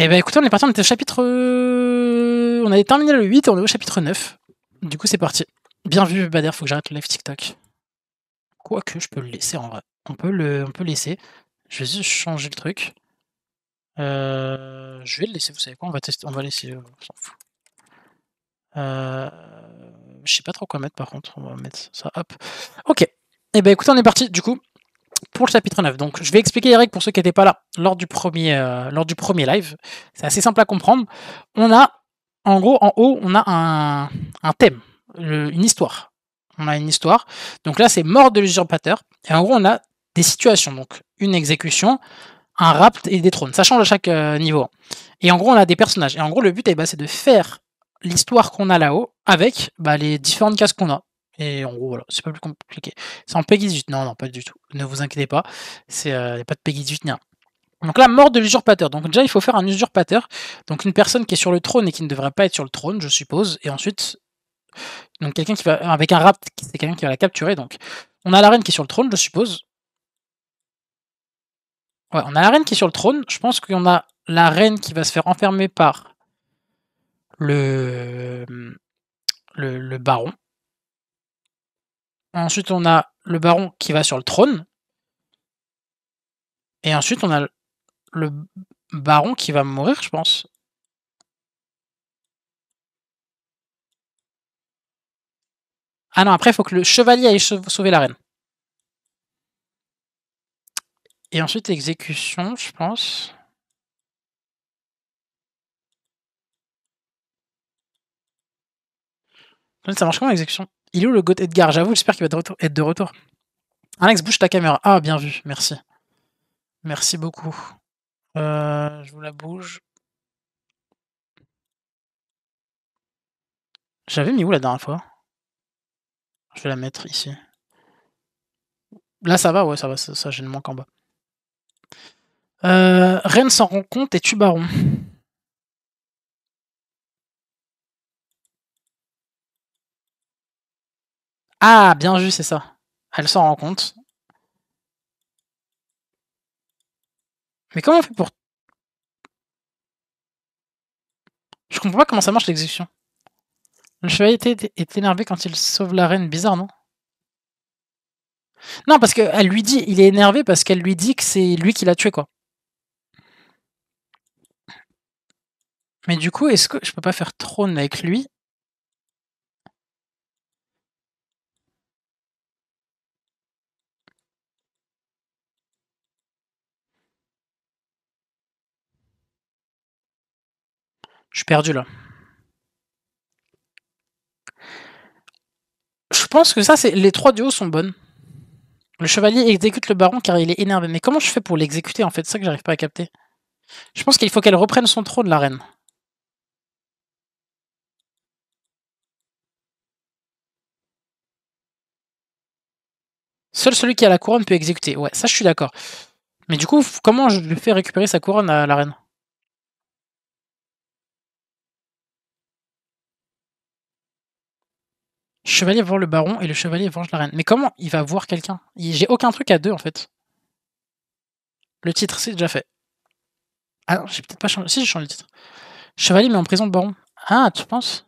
Eh ben écoutez, on est parti, on était au chapitre. Euh, on avait terminé le 8 et on est au chapitre 9. Du coup, c'est parti. Bien vu, Bader, faut que j'arrête le live TikTok. Quoique, je peux le laisser en vrai. On peut le on peut laisser. Je vais juste changer le truc. Euh, je vais le laisser, vous savez quoi On va tester, on va laisser, euh, je sais pas trop quoi mettre par contre, on va mettre ça, hop. Ok. Eh ben écoutez, on est parti, du coup pour le chapitre 9. Donc je vais expliquer les règles pour ceux qui n'étaient pas là lors du premier, euh, lors du premier live. C'est assez simple à comprendre. On a, en gros, en haut, on a un, thème, une histoire. On a une histoire. Donc là, c'est mort de l'usurpateur. Et en gros, on a des situations. Donc une exécution, un rapt et des trônes. Ça change à chaque euh, niveau. Et en gros, on a des personnages. Et en gros, le but, est eh ben, c'est de faire l'histoire qu'on a là-haut avec bah, les différentes cases qu'on a. Et en gros, voilà, c'est pas plus compliqué. C'est en Peggy 18. Non, non, pas du tout. Ne vous inquiétez pas. C'est euh, a pas de Peggy 18 ni donc là, mort de l'usurpateur. Donc déjà, il faut faire un usurpateur. Donc une personne qui est sur le trône et qui ne devrait pas être sur le trône, je suppose. Et ensuite, donc quelqu'un qui va avec un rapt, c'est quelqu'un qui va la capturer. Donc on a la reine qui est sur le trône, je suppose. Ouais, on a la reine qui est sur le trône. Je pense qu'on a la reine qui va se faire enfermer par le, le baron. Ensuite, on a le baron qui va sur le trône. Et ensuite, on a le baron qui va mourir, je pense. Ah non, après, il faut que le chevalier aille sauver la reine. Et ensuite, exécution, je pense. Ça marche comment, exécution il est où le goût Edgar J'avoue, j'espère qu'il va être de retour. Alex, bouge ta caméra. Ah, bien vu, merci. Merci beaucoup. Euh, je vous la bouge. J'avais mis où la dernière fois Je vais la mettre ici. Là, ça va, ouais, ça va, ça, j'ai le manque en bas. Euh, Rennes s'en rend compte et tu Baron. Ah, bien vu, c'est ça. Elle s'en rend compte. Mais comment on fait pour... Je comprends pas comment ça marche l'exécution. Le chevalier est énervé quand il sauve la reine. Bizarre, non Non, parce qu'elle lui dit... Il est énervé parce qu'elle lui dit que c'est lui qui l'a tué, quoi. Mais du coup, est-ce que je peux pas faire trône avec lui Je suis perdu là. Je pense que ça, c'est les trois duos sont bonnes. Le chevalier exécute le baron car il est énervé. Mais comment je fais pour l'exécuter en fait C'est ça que j'arrive pas à capter. Je pense qu'il faut qu'elle reprenne son trône, la reine. Seul celui qui a la couronne peut exécuter. Ouais, ça je suis d'accord. Mais du coup, comment je lui fais récupérer sa couronne à la reine Chevalier voit le baron et le chevalier venge la reine. Mais comment il va voir quelqu'un J'ai aucun truc à deux en fait. Le titre, c'est déjà fait. Ah non, j'ai peut-être pas changé. Si, j'ai changé le titre. Chevalier met en prison le baron. Ah, tu penses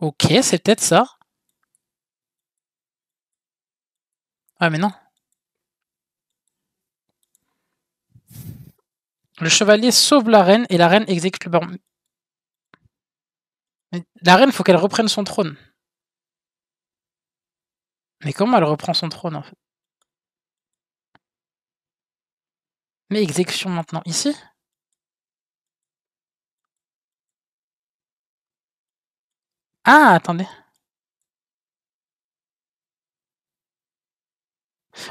Ok, c'est peut-être ça. Ah, mais non. Le chevalier sauve la reine et la reine exécute le baron. La reine, faut qu'elle reprenne son trône. Mais comment elle reprend son trône en fait Mais exécution maintenant ici Ah, attendez.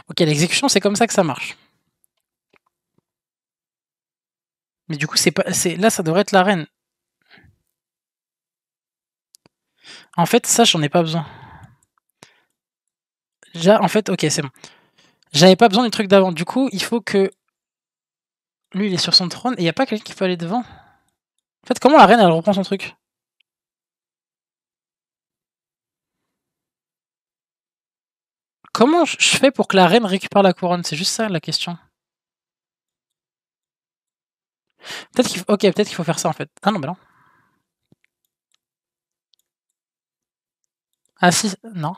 Ok, l'exécution, c'est comme ça que ça marche. Mais du coup, c'est pas, là, ça devrait être la reine. En fait, ça, j'en ai pas besoin. Déjà, en fait, ok, c'est bon. J'avais pas besoin du truc d'avant. Du coup, il faut que... Lui, il est sur son trône, et il n'y a pas quelqu'un qui peut aller devant. En fait, comment la reine, elle reprend son truc Comment je fais pour que la reine récupère la couronne C'est juste ça, la question. Peut-être qu'il faut... Ok, peut-être qu'il faut faire ça, en fait. Ah non, bah non. Ah si, non.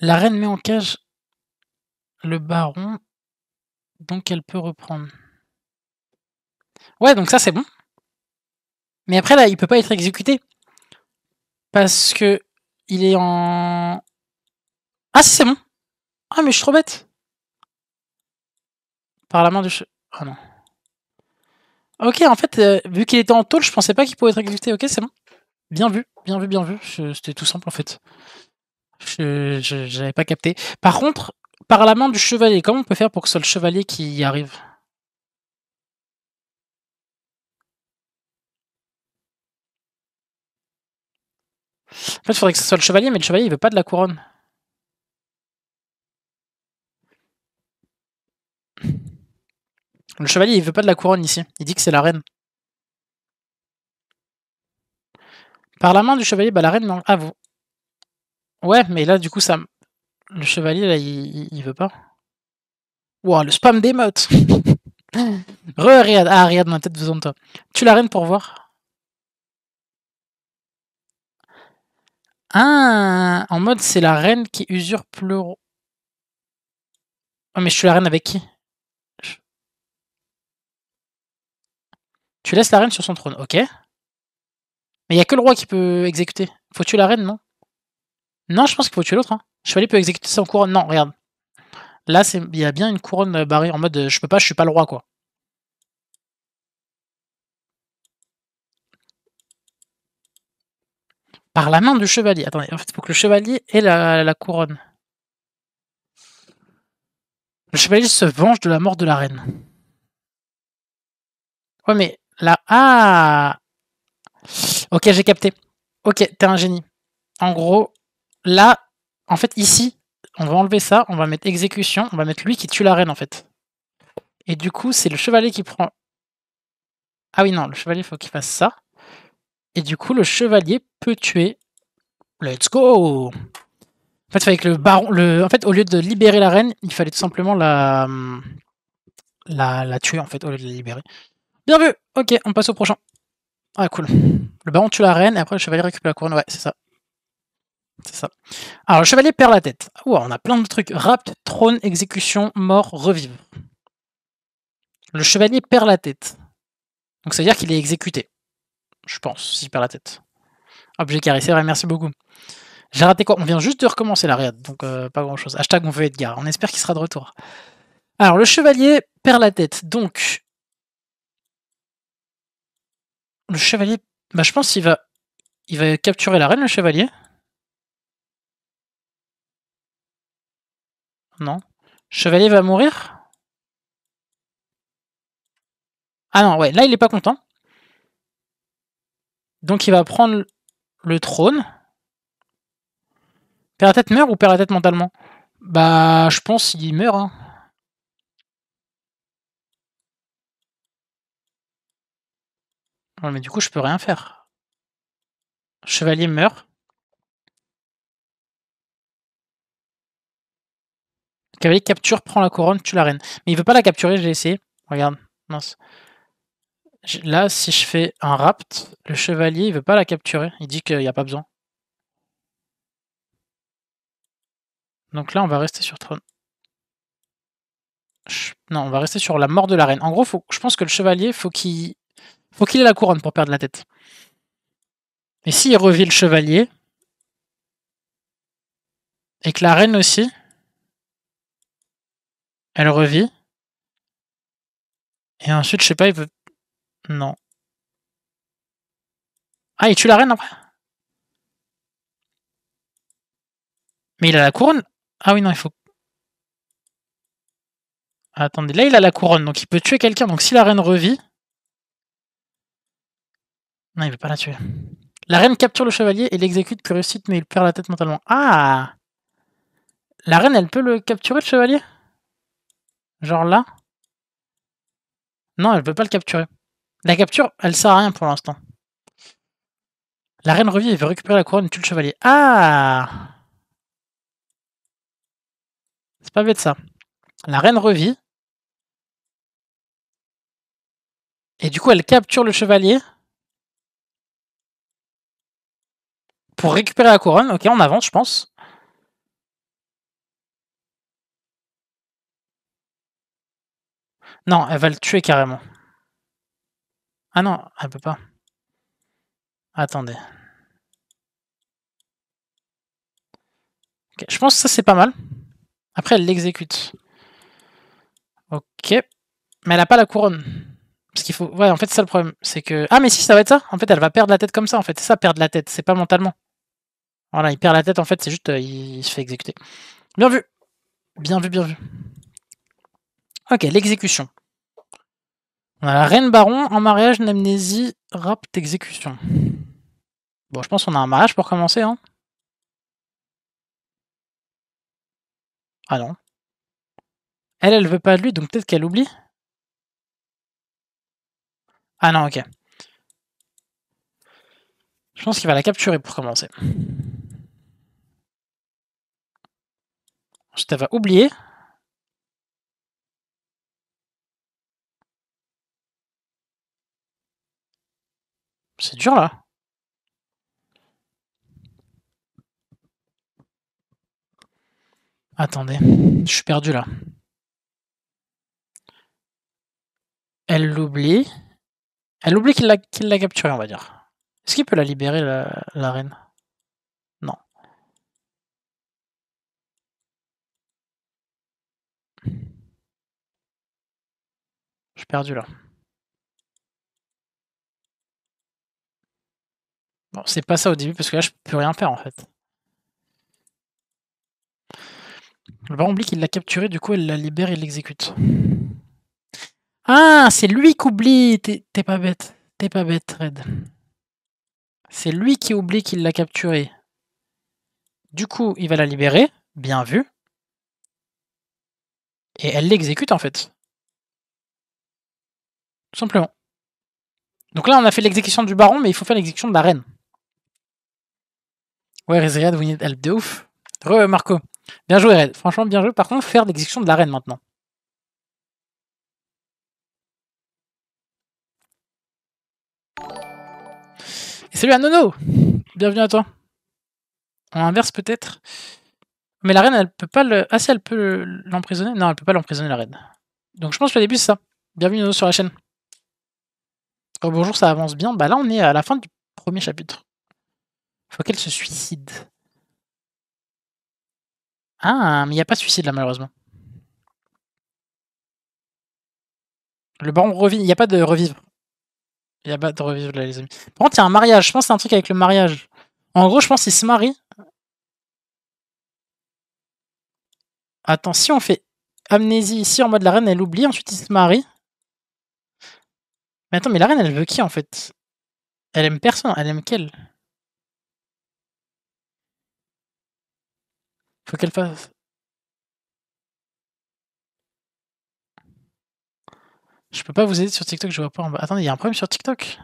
La reine met en cage le baron, donc elle peut reprendre. Ouais, donc ça c'est bon. Mais après là, il peut pas être exécuté. Parce que il est en... Ah si, c'est bon. Ah, mais je suis trop bête Par la main du Ah oh, non. Ok, en fait, euh, vu qu'il était en tôle, je pensais pas qu'il pouvait être exécuté. Ok, c'est bon. Bien vu, bien vu, bien vu. C'était tout simple, en fait. Je n'avais pas capté. Par contre, par la main du chevalier, comment on peut faire pour que ce soit le chevalier qui arrive En fait, il faudrait que ce soit le chevalier, mais le chevalier, il veut pas de la couronne. Le chevalier, il veut pas de la couronne ici. Il dit que c'est la reine. Par la main du chevalier, bah la reine, non. Ah, vous. Ouais, mais là, du coup, ça... Le chevalier, là, il, veut pas. Wow, le spam des mots Re, riad Ah, Riad, ma tête besoin de toi. Tu la reine pour voir. Ah, en mode, c'est la reine qui usurpe le... Oh, mais je suis la reine avec qui Tu laisses la reine sur son trône, ok. Mais il n'y a que le roi qui peut exécuter. Faut tuer la reine, non Non, je pense qu'il faut tuer l'autre. Hein. Chevalier peut exécuter sans couronne. Non, regarde. Là, il y a bien une couronne euh, barrée en mode euh, je peux pas, je suis pas le roi, quoi. Par la main du chevalier. Attendez, en fait, il faut que le chevalier ait la, la couronne. Le chevalier se venge de la mort de la reine. Ouais, mais Là. Ah Ok, j'ai capté. Ok, t'es un génie. En gros, là, en fait, ici, on va enlever ça, on va mettre exécution, on va mettre lui qui tue la reine, en fait. Et du coup, c'est le chevalier qui prend... Ah oui, non, le chevalier, faut qu'il fasse ça. Et du coup, le chevalier peut tuer... Let's go En fait, le baron... Le... En fait, au lieu de libérer la reine, il fallait tout simplement la... Hum, la, la tuer, en fait, au lieu de la libérer. Bien vu Ok, on passe au prochain. Ah, cool. Le baron tue la reine, et après le chevalier récupère la couronne. Ouais, c'est ça. C'est ça. Alors, le chevalier perd la tête. Ah, ouah, on a plein de trucs. Rapt, trône, exécution, mort, revive. Le chevalier perd la tête. Donc, ça veut dire qu'il est exécuté. Je pense, s'il perd la tête. Objet carré, c'est merci beaucoup. J'ai raté quoi On vient juste de recommencer la donc euh, pas grand chose. Hashtag on veut Edgar, on espère qu'il sera de retour. Alors, le chevalier perd la tête, donc le chevalier. Bah, je pense qu'il va, il va capturer la reine, le chevalier. Non. Chevalier va mourir. Ah non, ouais, là il est pas content. Donc il va prendre le trône. Père à tête meurt ou père à tête mentalement Bah, je pense qu'il meurt. Hein. mais du coup, je peux rien faire. Chevalier meurt. Cavalier capture, prend la couronne, tue la reine. Mais il veut pas la capturer, j'ai essayé. Regarde, mince. Là, si je fais un rapt, le chevalier, il veut pas la capturer. Il dit qu'il n'y a pas besoin. Donc là, on va rester sur trône. Non, on va rester sur la mort de la reine. En gros, faut, je pense que le chevalier, faut qu'il faut qu'il ait la couronne pour perdre la tête. Et s'il revit le chevalier, et que la reine aussi, elle revit, et ensuite, je sais pas, il peut... Non. Ah, il tue la reine après Mais il a la couronne Ah oui, non, il faut... Attendez, là il a la couronne, donc il peut tuer quelqu'un. Donc si la reine revit, non, il veut pas la tuer. La reine capture le chevalier et l'exécute puis réussite, mais il perd la tête mentalement. Ah La reine, elle peut le capturer, le chevalier Genre là Non, elle peut pas le capturer. La capture, elle sert à rien pour l'instant. La reine revit et veut récupérer la couronne et tue le chevalier. Ah C'est pas bête ça. La reine revit. Et du coup, elle capture le chevalier. pour récupérer la couronne. Ok, on avance, je pense. Non, elle va le tuer carrément. Ah non, elle peut pas. Attendez. Ok, je pense que ça c'est pas mal. Après, elle l'exécute. Ok. Mais elle a pas la couronne. Parce qu'il faut. Ouais, en fait, c'est ça le problème. C'est que. Ah, mais si, ça va être ça. En fait, elle va perdre la tête comme ça. En fait, c'est ça, perdre la tête. C'est pas mentalement. Voilà, il perd la tête en fait, c'est juste euh, il, se fait exécuter. Bien vu Bien vu, bien vu. Ok, l'exécution. On a la reine baron en mariage, amnésie, rap, exécution. Bon, je pense qu'on a un mariage pour commencer, hein. Ah non. Elle, elle veut pas de lui, donc peut-être qu'elle oublie. Ah non, ok. Je pense qu'il va la capturer pour commencer. Je t'avais oublié. C'est dur là. Attendez, je suis perdu là. Elle l'oublie. Elle oublie qu'il l'a capturé, capturée, on va dire. Est-ce qu'il peut la libérer, la reine Je suis perdu là. Bon, c'est pas ça au début parce que là je peux rien faire en fait. Le baron oublie qu'il l'a capturé, du coup elle la libère et l'exécute. Ah, c'est lui qui oublie T'es pas bête. T'es pas bête, Red. C'est lui qui oublie qu'il l'a capturé. Du coup, il va la libérer, bien vu. Et elle l'exécute en fait simplement. Donc là, on a fait l'exécution du baron, mais il faut faire l'exécution de la reine. Ouais, is vous need help de ouf. Re, Marco. Bien joué, Red. Franchement, bien joué. Par contre, faire l'exécution de la reine maintenant. Et salut à Nono Bienvenue à toi. On inverse peut-être. Mais la reine, elle peut pas le. Ah si, elle peut l'emprisonner. Non, elle peut pas l'emprisonner, la reine. Donc je pense que le début, c'est ça. Bienvenue Nono sur la chaîne bonjour, ça avance bien. Bah là, on est à la fin du premier chapitre. Faut qu'elle se suicide. Ah, mais il n'y a pas de suicide là, malheureusement. Le baron revit. Il n'y a pas de revivre. Il n'y a pas de revivre là, les amis. Par contre, il y a un mariage. Je pense que c'est un truc avec le mariage. En gros, je pense qu'il se marie. Attends, si on fait amnésie ici en mode la reine, elle oublie. Ensuite, il se marie. Mais attends, mais la reine, elle veut qui en fait Elle aime personne, elle aime qu'elle. Faut qu'elle fasse. Je peux pas vous aider sur TikTok, je vois pas en Attendez, il y a un problème sur TikTok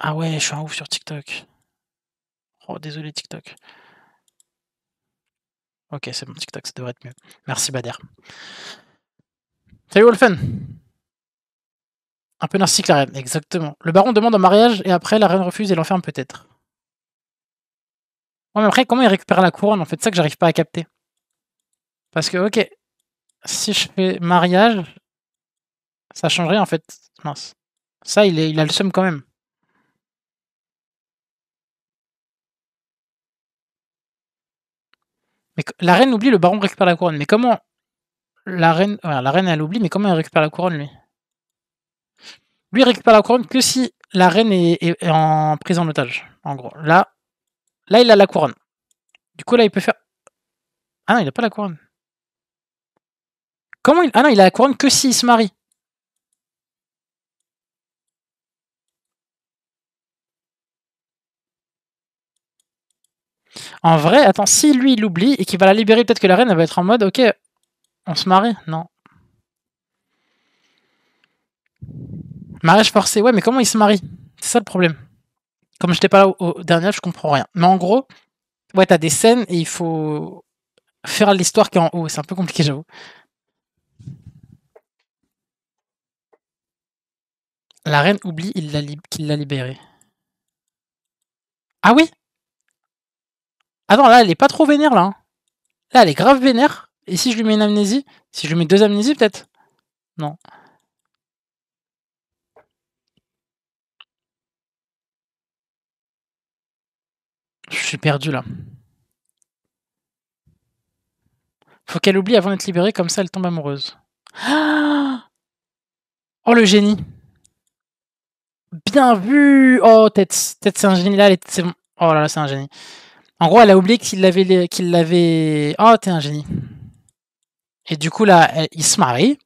Ah ouais, je suis un ouf sur TikTok. Oh, désolé TikTok. Ok, c'est bon, TikTok, ça devrait être mieux. Merci Bader. Salut Wolfen Un peu narcissique la reine, exactement. Le baron demande un mariage et après la reine refuse et l'enferme peut-être. Ouais, mais après, comment il récupère la couronne En fait, ça que j'arrive pas à capter. Parce que, ok, si je fais mariage, ça changerait en fait. Mince. Ça, il, est, il a le seum quand même. Mais la reine oublie, le baron récupère la couronne. Mais comment la reine, la reine elle oublie, mais comment elle récupère la couronne lui Lui il récupère la couronne que si la reine est, en prise en otage. En gros, là, là il a la couronne. Du coup là il peut faire. Ah non, il a pas la couronne. Comment il... Ah non, il a la couronne que s'il se marie. En vrai, attends, si lui il oublie et qu'il va la libérer, peut-être que la reine elle va être en mode ok, on se marie Non. Mariage forcé, ouais, mais comment ils se marient C'est ça le problème. Comme j'étais pas là au, dernier, je comprends rien. Mais en gros, ouais, t'as des scènes et il faut faire l'histoire qui est en haut. C'est un peu compliqué, j'avoue. La reine oublie qu'il l'a libérée. Ah oui Ah non, là, elle est pas trop vénère, là. Hein. Là, elle est grave vénère. Et si je lui mets une amnésie Si je lui mets deux amnésies, peut-être Non. Je suis perdu là. Faut qu'elle oublie avant d'être libérée, comme ça elle tombe amoureuse. oh le génie Bien vu Oh, tête, c'est un génie là, Oh là là, c'est un génie. En gros, elle a oublié qu'il l'avait. oh, t'es un génie. Et du coup, là, il se marie,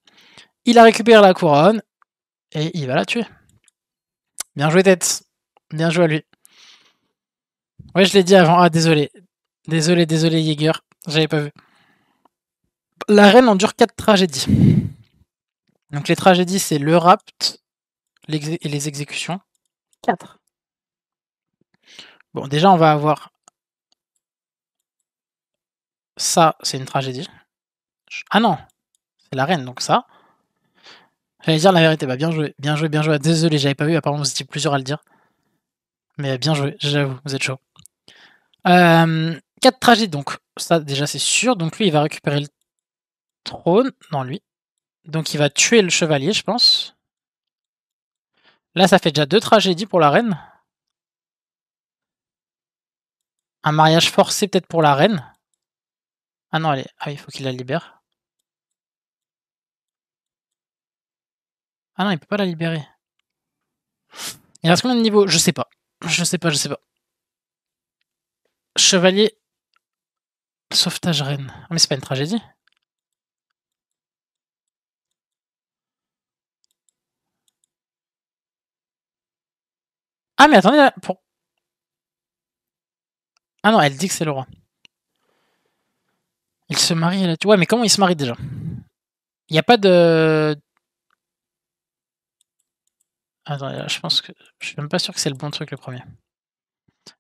il a récupéré la couronne, et il va la tuer. Bien joué, tête. Bien joué à lui. Ouais, je l'ai dit avant. Ah, désolé. Désolé, désolé, Jaeger. J'avais pas vu. La reine endure quatre tragédies. Donc, les tragédies, c'est le rapt et les exécutions. Quatre. Bon, déjà, on va avoir. Ça, c'est une tragédie. Ah non, c'est la reine, donc ça. J'allais dire la vérité, bah bien joué, bien joué, bien joué. Désolé, j'avais pas vu, apparemment vous étiez plusieurs à le dire. Mais bien joué, j'avoue, vous êtes chaud. Euh, quatre tragédies, donc ça déjà c'est sûr. Donc lui, il va récupérer le trône. Non, lui. Donc il va tuer le chevalier, je pense. Là, ça fait déjà deux tragédies pour la reine. Un mariage forcé peut-être pour la reine. Ah non, allez, ah il faut qu'il la libère. Ah non, il peut pas la libérer. Il reste combien de niveaux Je sais pas. Je sais pas, je sais pas. Chevalier. Sauvetage reine. Ah, mais c'est pas une tragédie. Ah, mais attendez, Ah non, elle dit que c'est le roi. Il se marie, là, tu Ouais, mais comment il se marie déjà Il n'y a pas de... Ah, attends, euh, je pense que. Je suis même pas sûr que c'est le bon truc le premier.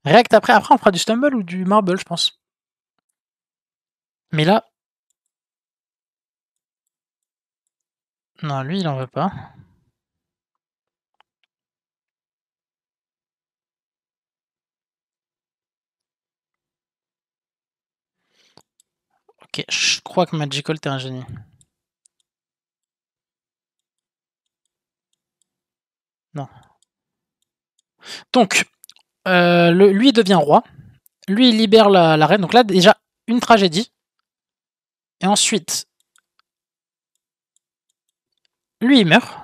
React après. Après, on fera du stumble ou du marble, je pense. Mais là. Non, lui, il en veut pas. Ok, je crois que Magical, t'es un génie. Non. Donc, euh, lui devient roi. Lui, libère la, reine. Donc là, déjà, une tragédie. Et ensuite, lui, meurt.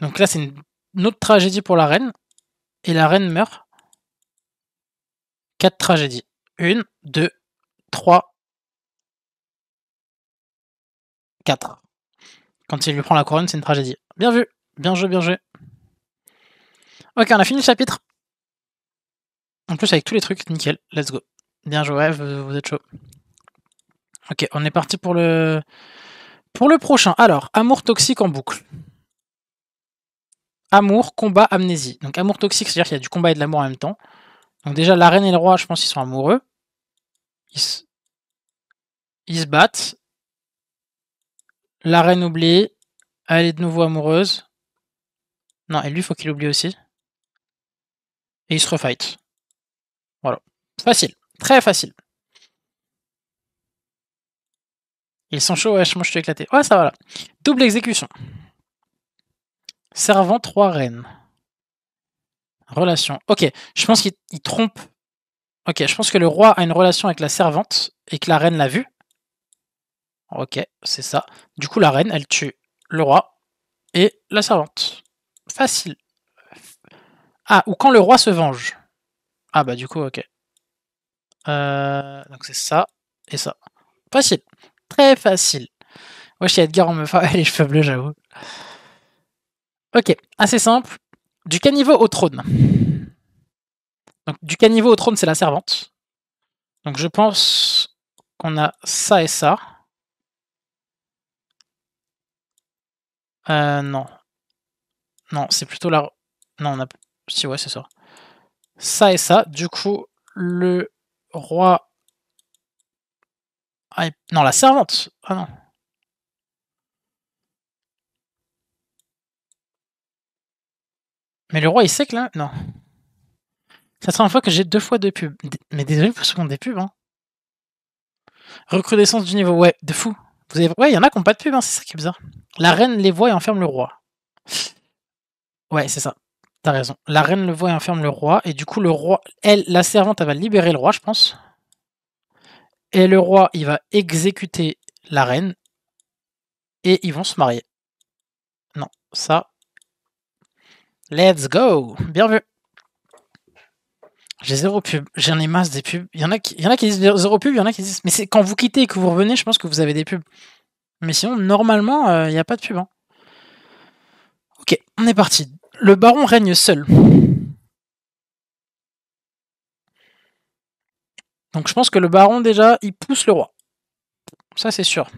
Donc là, c'est une, une, autre tragédie pour la reine. Et la reine meurt. Quatre tragédies. Une, deux, trois, quatre. Quand il lui prend la couronne, c'est une tragédie. Bien vu Bien joué, bien joué. Ok, on a fini le chapitre. En plus, avec tous les trucs, nickel. Let's go. Bien joué, vous, êtes chaud. Ok, on est parti pour le... Pour le prochain. Alors, amour toxique en boucle. Amour, combat, amnésie. Donc amour toxique, c'est-à-dire qu'il y a du combat et de l'amour en même temps. Donc déjà, la reine et le roi, je pense qu'ils sont amoureux. Ils Ils se battent. La reine oublie. Elle est de nouveau amoureuse. Non, et lui, faut qu'il oublie aussi. Et il se refight. Voilà. Facile. Très facile. Ils sont chauds, wesh, moi je suis éclaté. Ouais, ça va là. Double exécution. Servante, trois reines. Relation. Ok, je pense qu'il trompe. Ok, je pense que le roi a une relation avec la servante et que la reine l'a vue. Ok, c'est ça. Du coup, la reine, elle tue le roi et la servante. Facile. Ah, ou quand le roi se venge. Ah bah du coup, ok. Euh, donc c'est ça et ça. Facile. Très facile. Moi suis Edgar, on me fait les cheveux bleus, j'avoue. Ok, assez simple. Du caniveau au trône. Donc du caniveau au trône, c'est la servante. Donc je pense qu'on a ça et ça. Euh, non, non, c'est plutôt la... Non, on a... Si, ouais, c'est ça. Ça et ça. Du coup, le roi... Non, la servante Ah non Mais le roi, il sait que là... Non. Ça sera une fois que j'ai deux fois de pubs. Mais désolé pour ceux qui des pubs, hein. Recrudescence du niveau, ouais, de fou. Vous avez... Ouais, il y en a qui n'ont pas de pub, hein, c'est ça qui est bizarre. La reine les voit et enferme le roi. Ouais, c'est ça. T'as raison. La reine le voit et enferme le roi. Et du coup, le roi, elle, la servante, elle va libérer le roi, je pense. Et le roi, il va exécuter la reine. Et ils vont se marier. Non, ça. Let's go Bien vu J'ai zéro pub. J'en ai masse des pubs. Il y, en a qui, y en a qui disent zéro pub, il y en a qui disent. Mais c'est quand vous quittez et que vous revenez, je pense que vous avez des pubs. Mais sinon, normalement, euh, il n'y a pas de pub. Hein. Ok, on est parti le baron règne seul. Donc je pense que le baron déjà, il pousse le roi. Ça c'est sûr.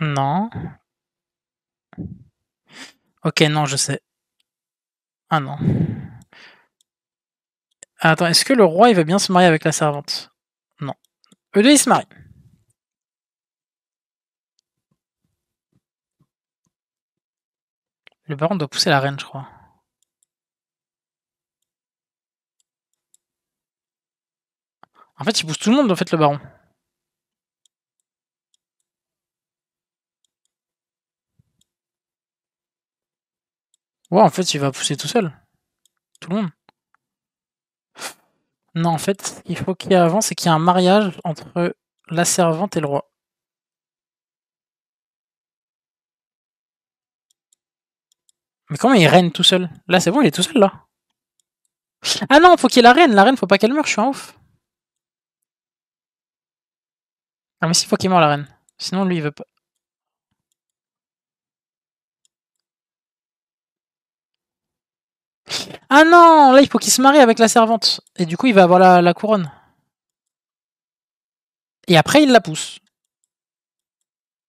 Non. Ok, non, je sais. Ah non. Ah, attends, est-ce que le roi il va bien se marier avec la servante Non. Eux deux ils se marient. Le baron doit pousser la reine, je crois. En fait, il pousse tout le monde, en fait, le baron. Ouais, en fait, il va pousser tout seul. Tout le monde. Non, en fait, ce qu'il faut qu'il y ait avant, c'est qu'il y ait un mariage entre la servante et le roi. Mais comment il règne tout seul Là, c'est bon, il est tout seul, là. Ah non, faut qu'il y ait la reine. La reine, faut pas qu'elle meure, je suis un ouf. Ah mais si, faut qu'il meure, la reine. Sinon, lui, il veut pas... Ah non, là il faut qu'il se marie avec la servante. Et du coup il va avoir la, couronne. Et après il la pousse.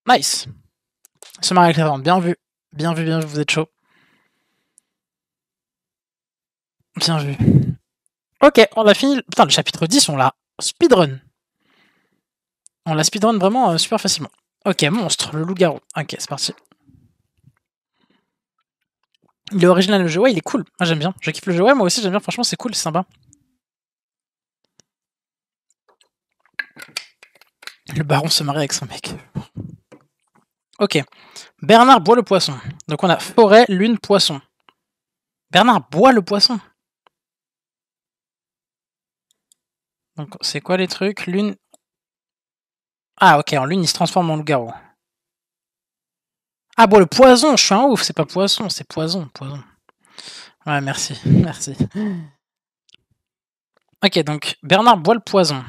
Nice. Se marie avec la servante, bien vu. Bien vu, bien vu, vous êtes chaud. Bien vu. Ok, on a fini. Putain, le chapitre 10, on l'a speedrun. On l'a speedrun vraiment euh, super facilement. Ok, monstre, le loup-garou. Ok, c'est parti. Il est original le jeu, ouais, il est cool. Moi j'aime bien, je kiffe le jeu, ouais, moi aussi j'aime bien, franchement c'est cool, c'est sympa. Le baron se marie avec son mec. Ok. Bernard boit le poisson. Donc on a forêt, lune, poisson. Bernard boit le poisson. Donc c'est quoi les trucs Lune. Ah ok, en lune il se transforme en loup-garou. Ah bon, le poison, je suis un ouf, c'est pas poisson, c'est poison, poison. Ouais, merci, merci. Ok, donc Bernard boit le poison.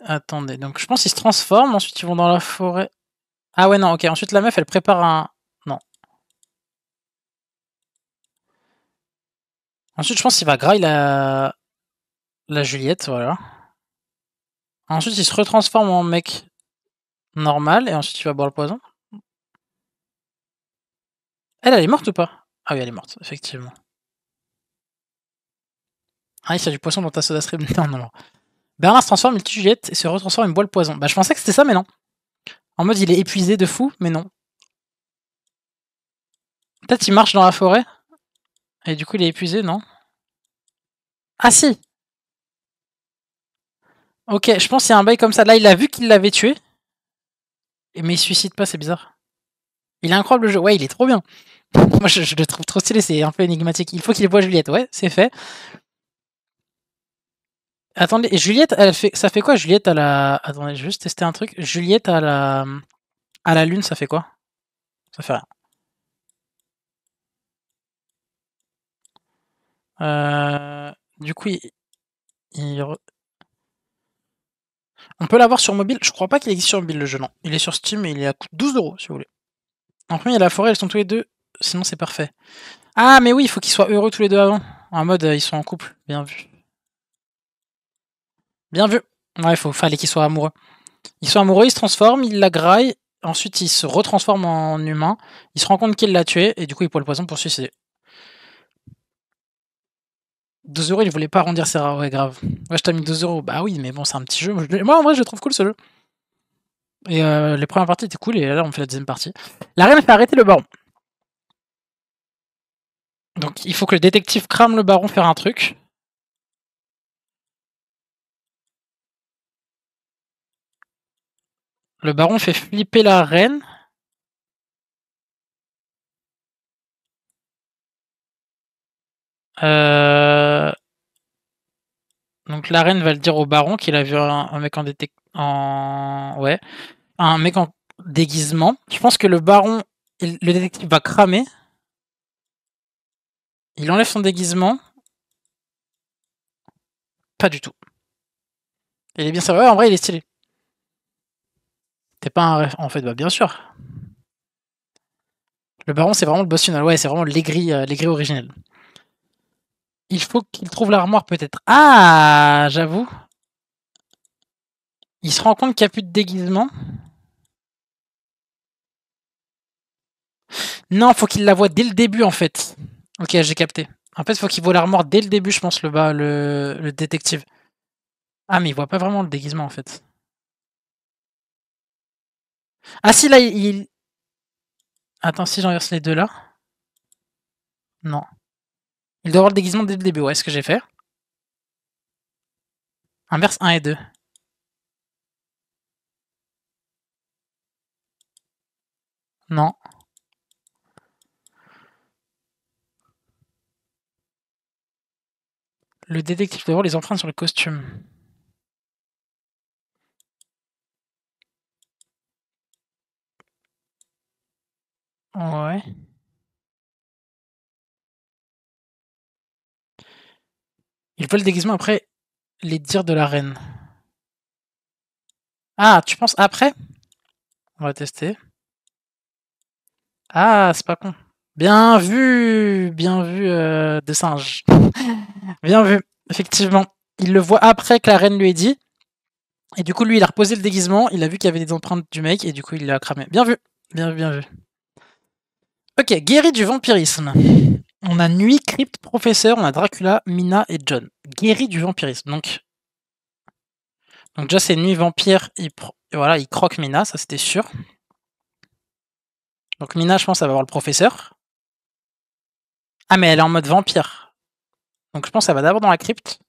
Attendez, donc je pense qu'ils se transforme ensuite ils vont dans la forêt. Ah ouais, non, ok, ensuite la meuf, elle prépare un... Non. Ensuite, je pense qu'il va grailler la... la Juliette, voilà. Ensuite, il se retransforme en mec normal, et ensuite il va boire le poison. Elle, est morte ou pas Ah oui, elle est morte, effectivement. Ah, il y a du poisson dans ta soda stream. Non, non, non. Bernard se transforme tue juliette et se retransforme une boîte poison. Bah, je pensais que c'était ça, mais non. En mode, il est épuisé de fou, mais non. Peut-être il marche dans la forêt. Et du coup, il est épuisé, non Ah, si Ok, je pense qu'il y a un bail comme ça. Là, il a vu qu'il l'avait tué. Mais il se suicide pas, c'est bizarre. Il est incroyable le jeu. Ouais, il est trop bien. Moi, je, le trouve trop stylé, c'est un peu énigmatique. Il faut qu'il voit Juliette, ouais, c'est fait. Attendez, Juliette, elle fait, ça fait quoi Juliette à la. Attendez, je vais juste tester un truc. Juliette à la. À la lune, ça fait quoi Ça fait rien. Euh, du coup, On peut l'avoir sur mobile. Je crois pas qu'il existe sur mobile le jeu, non. Il est sur Steam et il est à 12 euros si vous voulez. en premier il y a la forêt, elles sont tous les deux Sinon, c'est parfait. Ah, mais oui, il faut qu'ils soient heureux tous les deux avant. En mode, euh, ils sont en couple. Bien vu. Bien vu. Ouais, il faut, fallait qu'ils soient amoureux. Ils sont amoureux, ils se transforment, ils la graillent. Ensuite, ils se retransforment en humain. Ils se rendent compte qu'il l'a tué et du coup, ils prennent le poison pour suicider. 2 euros, ils voulaient pas arrondir ses rares. grave. Ouais, je t'ai mis 2 euros. Bah oui, mais bon, c'est un petit jeu. Moi, en vrai, je trouve cool ce jeu. Et euh, les premières parties étaient cool, et là, on fait la deuxième partie. La reine fait arrêter le baron. Donc il faut que le détective crame le baron faire un truc. Le baron fait flipper la reine. Euh, donc la reine va le dire au baron qu'il a vu un, mec en, en ouais, un mec en déguisement. Je pense que le baron, le détective va cramer il enlève son déguisement. Pas du tout. Il est bien ça Ouais, en vrai, il est stylé. T'es pas un... En fait, bah, bien sûr. Le baron, c'est vraiment le boss final. Ouais, c'est vraiment les grilles euh, originel. Il faut qu'il trouve l'armoire, peut-être. Ah, j'avoue. Il se rend compte qu'il n'y a plus de déguisement. Non, faut qu'il la voit dès le début, en fait. Ok, j'ai capté. En fait, il faut qu'il voit l'armoire dès le début, je pense, le bas, le, détective. Ah, mais il voit pas vraiment le déguisement, en fait. Ah si, là, il... Attends, si j'inverse les deux là. Non. Il doit avoir le déguisement dès le début, ouais, ce que j'ai fait. Inverse 1 et 2. Non. Le détective doit voir les empreintes sur le costume. Ouais. Il vole le déguisement après les dires de la reine. Ah, tu penses après On va tester. Ah, c'est pas con. Bien vu, bien vu des euh, de singe. bien vu, effectivement. Il le voit après que la reine lui ait dit. Et du coup, lui, il a reposé le déguisement, il a vu qu'il y avait des empreintes du mec, et du coup, il l'a cramé. Bien vu, bien vu, bien vu. Ok, guéri du vampirisme. On a Nuit, Crypt, Professeur, on a Dracula, Mina et John. Guéri du vampirisme. Donc, donc déjà, c'est Nuit, Vampire, il, voilà, il croque Mina, ça c'était sûr. Donc Mina, je pense, elle va voir le professeur. Ah, mais elle est en mode vampire. Donc je pense qu'elle va d'abord dans la crypte.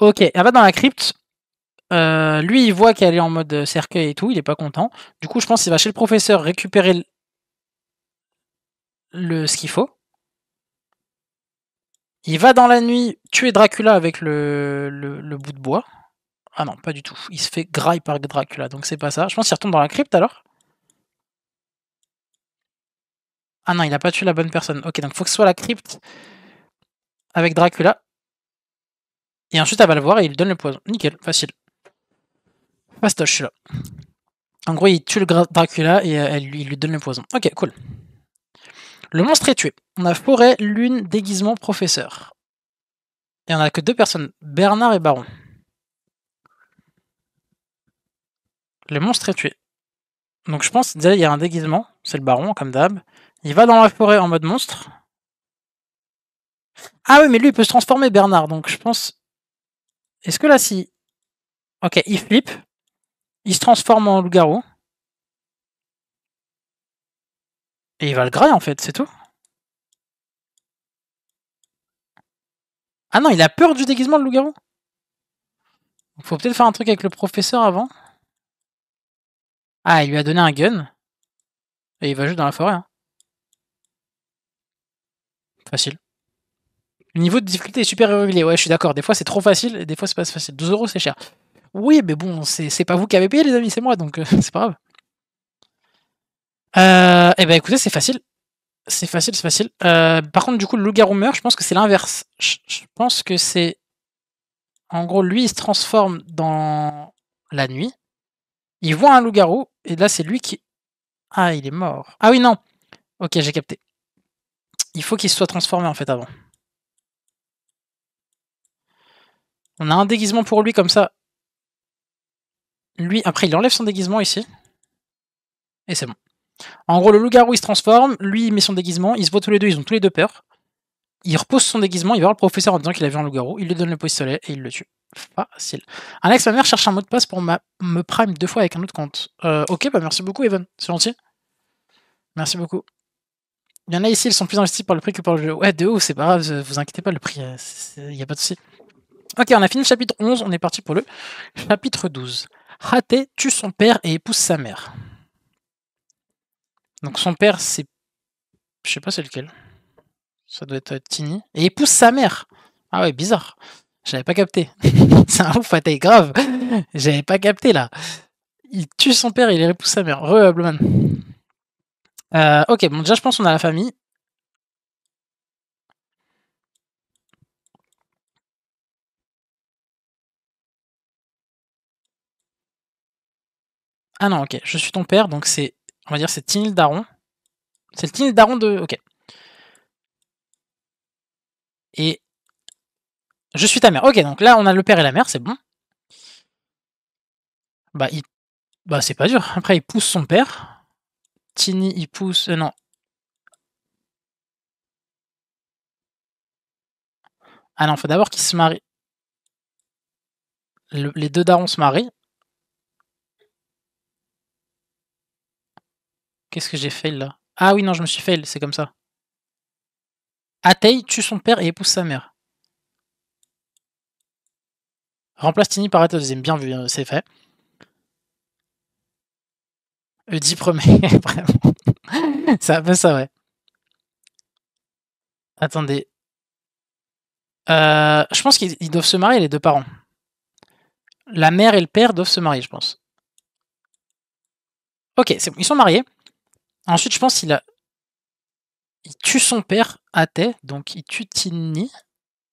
Ok, elle va dans la crypte. Euh, lui, il voit qu'elle est en mode euh, cercueil et tout, il est pas content. Du coup, je pense qu'il va chez le professeur récupérer le, ce qu'il faut. Il va dans la nuit tuer Dracula avec le, bout de bois. Ah non, pas du tout. Il se fait graille par Dracula, donc c'est pas ça. Je pense qu'il retourne dans la crypte alors. Ah non, il n'a pas tué la bonne personne. Ok, donc faut que ce soit la crypte avec Dracula. Et ensuite, elle va le voir et il lui donne le poison. Nickel, facile. Fastoche, là. En gros, il tue le Dracula et euh, il lui donne le poison. Ok, cool. Le monstre est tué. On a forêt, lune, déguisement, professeur. Et on a que deux personnes, Bernard et Baron. Le monstre est tué. Donc je pense, déjà, il y a un déguisement. C'est le Baron, comme d'hab. Il va dans la forêt en mode monstre. Ah oui, mais lui, il peut se transformer, Bernard. Donc, je pense... Est-ce que là, si... Ok, il flippe. Il se transforme en loup-garou. Et il va le gré, en fait, c'est tout. Ah non, il a peur du déguisement, de loup-garou. faut peut-être faire un truc avec le professeur avant. Ah, il lui a donné un gun. Et il va juste dans la forêt. Hein. Facile. Le niveau de difficulté est super irrégulier. Ouais, je suis d'accord. Des fois, c'est trop facile, et des fois, c'est pas facile. 12 euros, c'est cher. Oui, mais bon, c'est pas vous qui avez payé, les amis, c'est moi, donc euh, c'est pas grave. Euh, eh ben, écoutez, c'est facile. C'est facile, c'est facile. Euh, par contre, du coup, le loup-garou meurt, je pense que c'est l'inverse. Je, je pense que c'est. En gros, lui, il se transforme dans la nuit. Il voit un loup-garou, et là, c'est lui qui. Ah, il est mort. Ah oui, non. Ok, j'ai capté il faut qu'il soit transformé en fait avant. On a un déguisement pour lui comme ça. Lui, après, il enlève son déguisement ici. Et c'est bon. En gros, le loup-garou, il se transforme. Lui, il met son déguisement. Ils se voient tous les deux. Ils ont tous les deux peur. Il repose son déguisement. Il va le professeur en disant qu'il a vu un loup-garou. Il lui donne le pistolet et il le tue. Facile. Alex, ma mère cherche un mot de passe pour ma... me prime deux fois avec un autre compte. Euh, ok, bah merci beaucoup, Evan. C'est gentil. Merci beaucoup. Il y en a ici, ils sont plus investis par le prix que par le jeu. Ouais, de ouf, c'est pas grave, vous inquiétez pas, le prix, euh, il n'y a pas de souci. Ok, on a fini le chapitre 11, on est parti pour le chapitre 12. Raté tue son père et épouse sa mère. Donc son père, c'est... Je sais pas c'est lequel. Ça doit être euh, Tini. Et épouse sa mère. Ah ouais, bizarre. J'avais pas capté. c'est un ouf, t'es grave. J'avais pas capté là. Il tue son père et il épouse sa mère. Re, euh, ok, bon, déjà, je pense qu'on a la famille. Ah non, ok, je suis ton père, donc c'est, on va dire, c'est Tinil Daron. C'est le Daron de, ok. Et je suis ta mère. Ok, donc là, on a le père et la mère, c'est bon. Bah, il... bah c'est pas dur. Après, il pousse son père. Tini, il pousse. Euh, non. Ah non, faut d'abord qu'il se marie. les deux darons se marient. Qu'est-ce que j'ai fail là Ah oui, non, je me suis fail, c'est comme ça. Atei tue son père et épouse sa mère. Remplace Tini par Atei deuxième. Bien vu, hein, c'est fait. 10 premiers vraiment. C'est un peu ça, ouais. Attendez. Euh, je pense qu'ils doivent se marier, les deux parents. La mère et le père doivent se marier, je pense. Ok, c'est bon, ils sont mariés. Ensuite, je pense qu'il a... Il tue son père, à Athée, donc il tue Tini.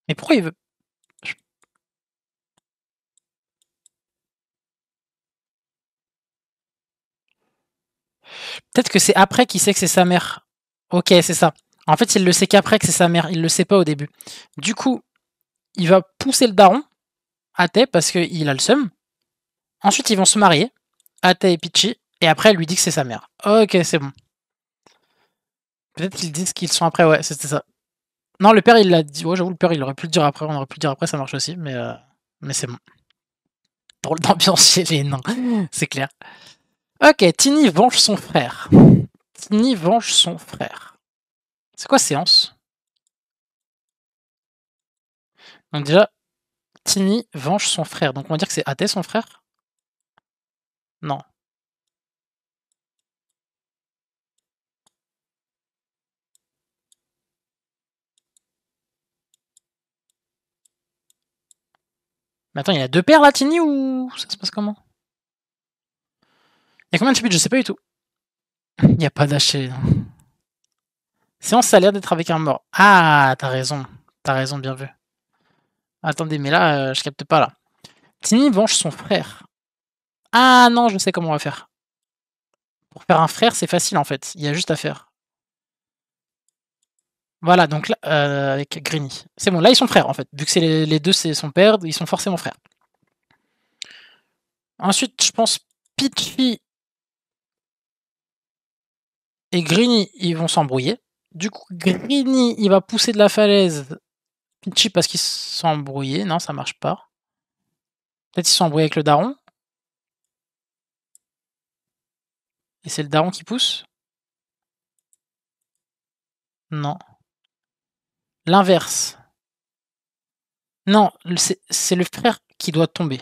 Mais pourquoi il veut... Peut-être que c'est après qu'il sait que c'est sa mère. Ok, c'est ça. En fait, il le sait qu'après que c'est sa mère. Il le sait pas au début. Du coup, il va pousser le daron, Ate, parce qu'il a le seum. Ensuite, ils vont se marier, Ate et Pichi. Et après, elle lui dit que c'est sa mère. Ok, c'est bon. Peut-être qu'ils disent qu'ils sont après, ouais, c'était ça. Non, le père, il l'a dit. Ouais, j'avoue, le père, il aurait pu le dire après. On aurait pu le dire après, ça marche aussi, mais, euh, mais c'est bon. Drôle d'ambiance chez c'est clair. Ok, Tini venge son frère. Tini venge son frère. C'est quoi séance Donc déjà, Tini venge son frère. Donc on va dire que c'est Athée son frère Non. Mais attends, il y a deux paires là, Tini, ou ça se passe comment il y a combien de chapitres Je sais pas du tout. Il n'y a pas d'achet. Séance, ça a l'air d'être avec un mort. Ah, t'as raison. T'as raison, bien vu. Attendez, mais là, euh, je capte pas, là. Tiny venge son frère. Ah non, je sais comment on va faire. Pour faire un frère, c'est facile, en fait. Il y a juste à faire. Voilà, donc là, euh, avec Grini. C'est bon, là, ils sont frères, en fait. Vu que les, deux, c'est son père, ils sont forcément frères. Ensuite, je pense Pitchy et Grini, ils vont s'embrouiller. Du coup, Grini, il va pousser de la falaise. Pitchy parce qu'ils sont Non, ça marche pas. Peut-être ils sont avec le daron. Et c'est le daron qui pousse Non. L'inverse. Non, c'est le frère qui doit tomber.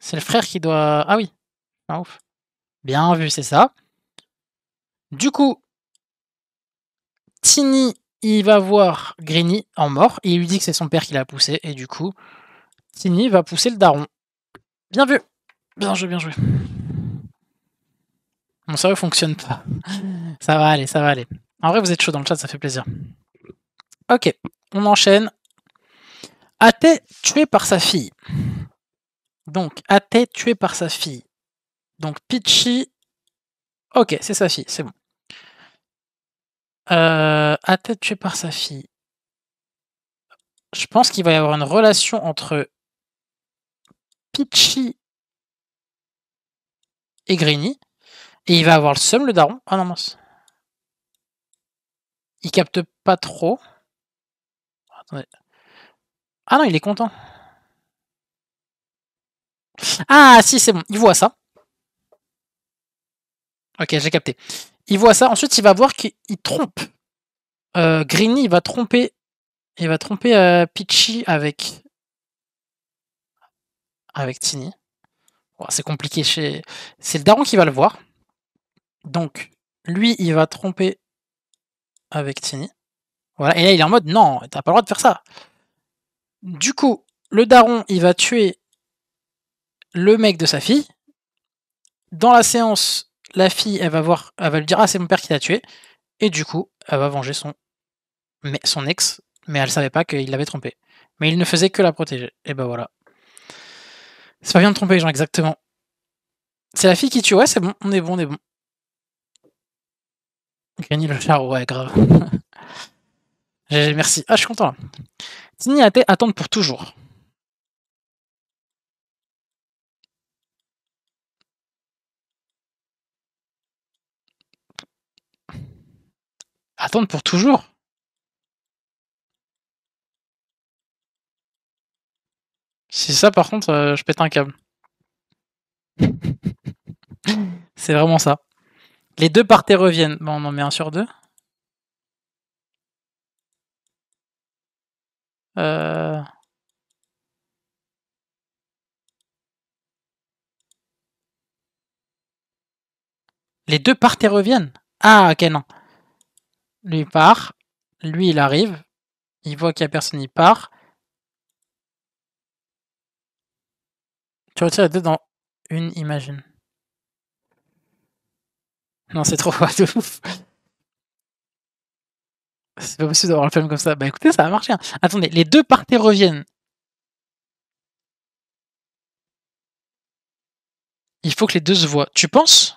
C'est le frère qui doit. Ah oui. Ah, Bien vu, c'est ça. Du coup, Tini, il va voir Grini en mort et il lui dit que c'est son père qui l'a poussé. Et du coup, Tini va pousser le daron. Bien vu Bien joué, bien joué. Mon cerveau fonctionne pas. Ça va aller, ça va aller. En vrai, vous êtes chaud dans le chat, ça fait plaisir. Ok, on enchaîne. Athée tué par sa fille. Donc, Athée tué par sa fille. Donc, Peachy... Ok, c'est sa fille, c'est bon à tête tuée par sa fille. Je pense qu'il va y avoir une relation entre Peachy et Grini, et il va avoir le seum le daron. Ah non mince. Il capte pas trop. Ah non, il est content. Ah si, c'est bon, il voit ça. OK, j'ai capté. Il voit ça, ensuite il va voir qu'il trompe. Euh, va tromper. Il va tromper euh, Pitchy avec. Avec Tini. c'est compliqué chez. C'est le daron qui va le voir. Donc, lui, il va tromper avec Tini. Voilà. Et là, il est en mode non, t'as pas le droit de faire ça. Du coup, le daron, il va tuer le mec de sa fille. Dans la séance, la fille, elle va, voir, elle va lui dire Ah, c'est mon père qui l'a tué. Et du coup, elle va venger son, ex, mais elle savait pas qu'il l'avait trompé. Mais il ne faisait que la protéger. Et ben voilà. C'est pas bien de tromper les gens, exactement. C'est la fille qui tue, ouais, c'est bon, on est bon, on est bon. Gagné le char, ouais, grave. Merci. Ah, je suis content a été attendre pour toujours. Attendre pour toujours? Si ça, par contre, euh, je pète un câble. c'est vraiment ça. Les deux parties reviennent. Bon, on en met un sur deux. Euh. Les deux parties reviennent. Ah, ok, non. Lui part. Lui il arrive. Il voit qu'il n'y a personne, il part. Tu retires les deux dans une, imagine. Non, c'est trop de ouf. C'est pas possible d'avoir le film comme ça. Bah écoutez, ça va marcher. Hein. Attendez, les deux partent et reviennent. Il faut que les deux se voient. Tu penses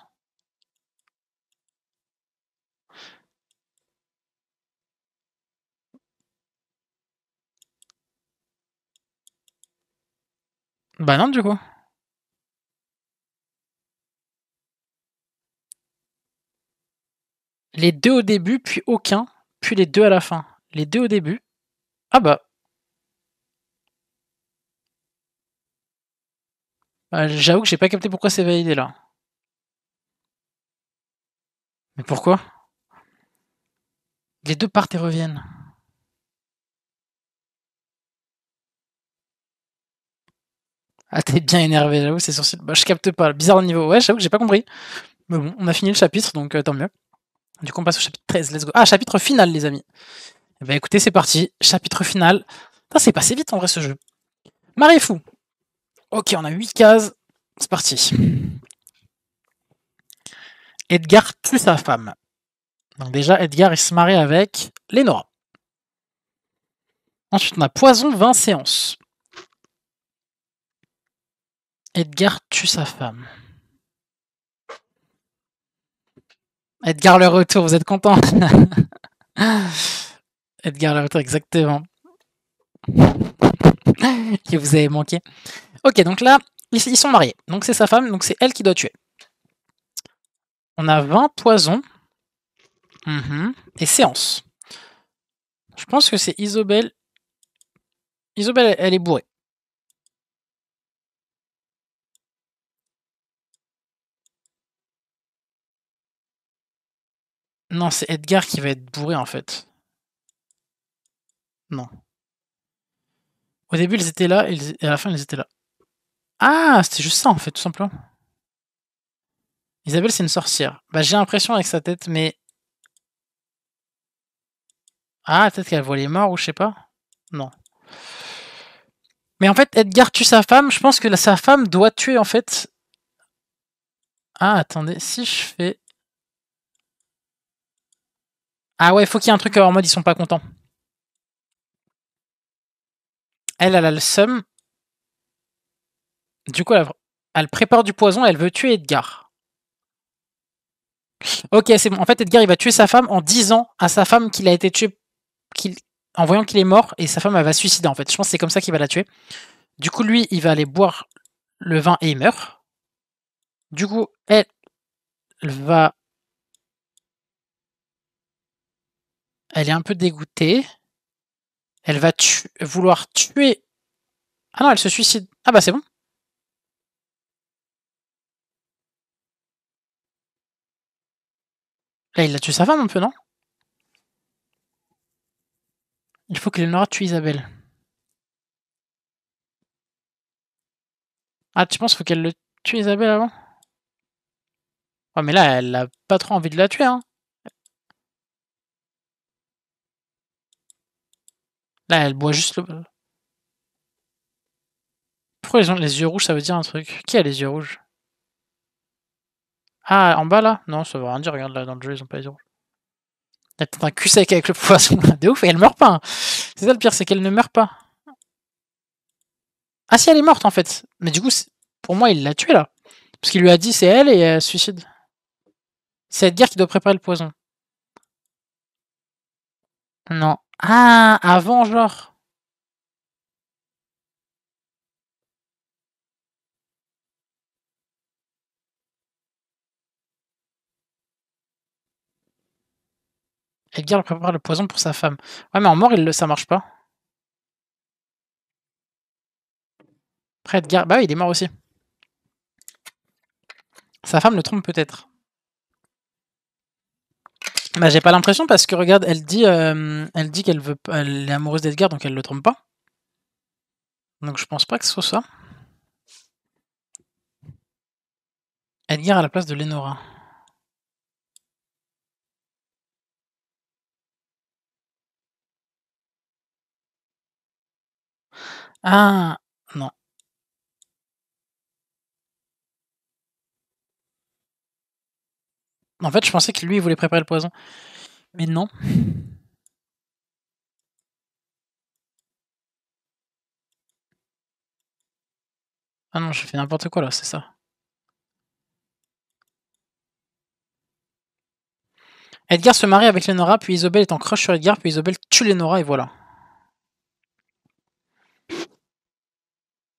Bah non, du coup. Les deux au début, puis aucun, puis les deux à la fin. Les deux au début. Ah bah. bah j'avoue que j'ai pas capté pourquoi c'est validé là. Mais pourquoi Les deux partent et reviennent. Ah, t'es bien énervé, j'avoue, c'est sourcils. Bah, je capte pas. Bizarre niveau. Ouais, j'avoue que j'ai pas compris. Mais bon, on a fini le chapitre, donc euh, tant mieux. Du coup, on passe au chapitre 13, let's go. Ah, chapitre final, les amis. Eh bah écoutez, c'est parti. Chapitre final. Putain, c'est passé vite en vrai ce jeu. Marie fou. Ok, on a 8 cases. C'est parti. Edgar tue sa femme. Donc déjà, Edgar, il se marie avec Lenora. Ensuite, on a Poison 20 séances. Edgar tue sa femme. Edgar le retour, vous êtes content Edgar le retour, exactement. que vous avez manqué. Ok, donc là, ils sont mariés. Donc c'est sa femme, donc c'est elle qui doit tuer. On a 20 poisons. Mhm. Et séance. Je pense que c'est Isobel. Isobel, elle est bourrée. Non, c'est Edgar qui va être bourré en fait. Non. Au début, ils étaient là et à la fin, ils étaient là. Ah, c'était juste ça en fait, tout simplement. Isabelle, c'est une sorcière. Bah, j'ai l'impression avec sa tête, mais. Ah, peut-être qu'elle voit les morts ou je sais pas. Non. Mais en fait, Edgar tue sa femme. Je pense que sa femme doit tuer en fait. Ah, attendez, si je fais. Ah ouais, faut qu'il y ait un truc euh, en mode ils sont pas contents. Elle, elle a le seum. Du coup, elle, prépare du poison et elle veut tuer Edgar. Ok, c'est bon. En fait, Edgar, il va tuer sa femme en disant à sa femme qu'il a été tué, qu'il, en voyant qu'il est mort, et sa femme, elle va se suicider, en fait. Je pense que c'est comme ça qu'il va la tuer. Du coup, lui, il va aller boire le vin et il meurt. Du coup, elle va Elle est un peu dégoûtée. Elle va vouloir tuer... Ah non, elle se suicide. Ah bah c'est bon. Là, il a tué sa femme un peu, non Il faut qu'Eléonora tue Isabelle. Ah, tu penses qu'il faut qu'elle le tue Isabelle avant Ouais, mais là, elle a pas trop envie de la tuer, hein. Là, elle boit juste le... Pourquoi les yeux rouges Ça veut dire un truc. Qui a les yeux rouges Ah, en bas là Non, ça veut rien dire. Regarde là, dans le jeu, ils ont pas les yeux rouges. Elle être un cul sec avec le poisson. De ouf, et elle meurt pas. Hein. C'est ça le pire, c'est qu'elle ne meurt pas. Ah si, elle est morte en fait. Mais du coup, pour moi, il l'a tuée là. Parce qu'il lui a dit c'est elle et elle suicide. C'est Edgar qui doit préparer le poison. Non. Ah, avant, genre. Edgar prépare le poison pour sa femme. Ouais, mais en mort, il le, ça marche pas. Après, Edgar. Bah oui, il est mort aussi. Sa femme le trompe peut-être. Bah, j'ai pas l'impression parce que regarde, elle dit, euh, elle dit qu'elle veut, est amoureuse d'Edgar, donc elle le trompe pas. Donc je pense pas que ce soit ça. Edgar à la place de Lenora. Ah non. En fait, je pensais que lui, il voulait préparer le poison. Mais non. Ah non, je fais n'importe quoi là, c'est ça. Edgar se marie avec Lenora, puis Isobel est en crush sur Edgar, puis Isobel tue Lenora, et voilà.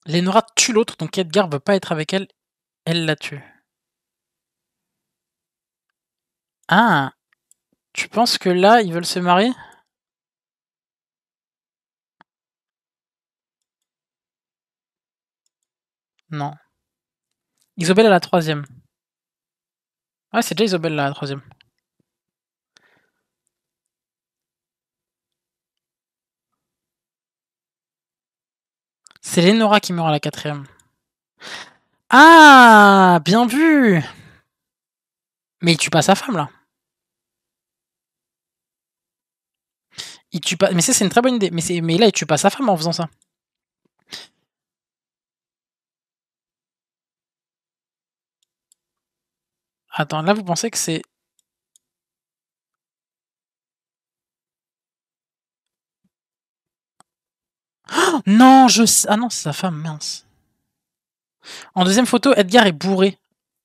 Lenora tue l'autre, donc Edgar veut pas être avec elle, elle la tue. Ah Tu penses que là, ils veulent se marier Non. Isobel à la troisième. Ouais, c'est déjà Isobel la troisième. C'est Lenora qui meurt à la quatrième. Ah Bien vu Mais il tue pas sa femme là. il tue pas. Mais ça, c'est une très bonne idée. Mais, c'est... mais là, il tue pas sa femme en faisant ça. Attends, là, vous pensez que c'est. Oh, non, je. Ah non, c'est sa femme, mince. En deuxième photo, Edgar est bourré.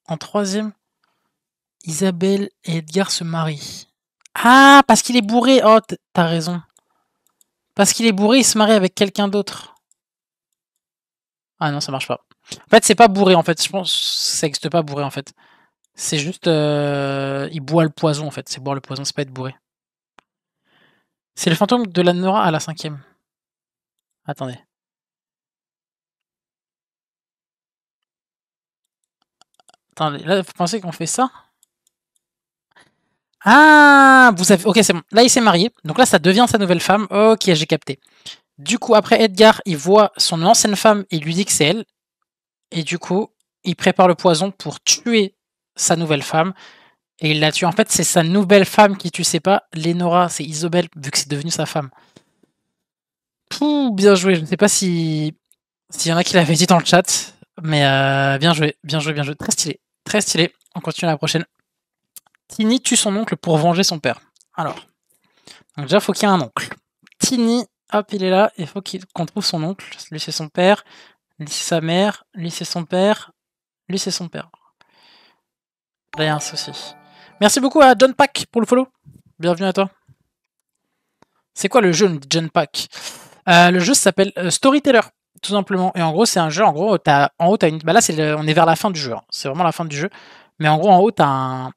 En troisième, Isabelle et Edgar se marient. Ah, parce qu'il est bourré. Oh, t'as raison. Parce qu'il est bourré, il se marie avec quelqu'un d'autre. Ah non, ça marche pas. En fait, c'est pas bourré, en fait. Je pense que ça n'existe pas bourré, en fait. C'est juste... Euh, il boit le poison, en fait. C'est boire le poison, c'est pas être bourré. C'est le fantôme de la Nora à la cinquième. Attendez. Attendez, là, vous pensez qu'on fait ça ah, vous avez. Ok, c'est bon. Là, il s'est marié. Donc là, ça devient sa nouvelle femme. Ok, j'ai capté. Du coup, après Edgar, il voit son ancienne femme et il lui dit que c'est elle. Et du coup, il prépare le poison pour tuer sa nouvelle femme. Et il la tue. En fait, c'est sa nouvelle femme qui tue, c'est pas Lenora, c'est Isobel, vu que c'est devenu sa femme. Pouh, bien joué. Je ne sais pas si s'il y en a qui l'avaient dit dans le chat, mais euh, bien joué, bien joué, bien joué. Très stylé, très stylé. On continue à la prochaine. Tini tue son oncle pour venger son père. Alors, donc déjà, faut qu'il y ait un oncle. Tini, hop, il est là, il faut qu'on trouve son oncle. Lui, c'est son père. Lui, c'est sa mère. Lui, c'est son père. Lui, c'est son père. Rien de souci. Merci beaucoup à John Pack pour le follow. Bienvenue à toi. C'est quoi le jeu, John Pack euh, Le jeu s'appelle euh, Storyteller, tout simplement. Et en gros, c'est un jeu, en gros, en haut, t'as une... Bah là, on est vers la fin du jeu. Hein. C'est vraiment la fin du jeu. Mais en gros, en haut, t'as un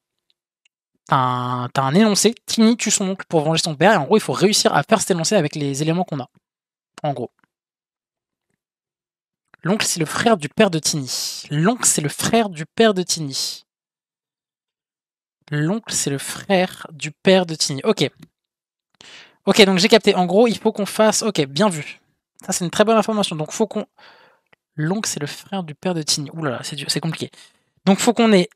t'as un, énoncé, Tini tue son oncle pour venger son père, et en gros, il faut réussir à faire cet énoncé avec les éléments qu'on a. En gros. L'oncle, c'est le frère du père de Tini. L'oncle, c'est le frère du père de Tini. L'oncle, c'est le frère du père de Tini. Ok. Ok, donc j'ai capté. En gros, il faut qu'on fasse... Ok, bien vu. Ça, c'est une très bonne information. Donc, faut qu'on... L'oncle, c'est le frère du père de Tini. Ouh là là, c'est, c'est compliqué. Donc, faut qu'on ait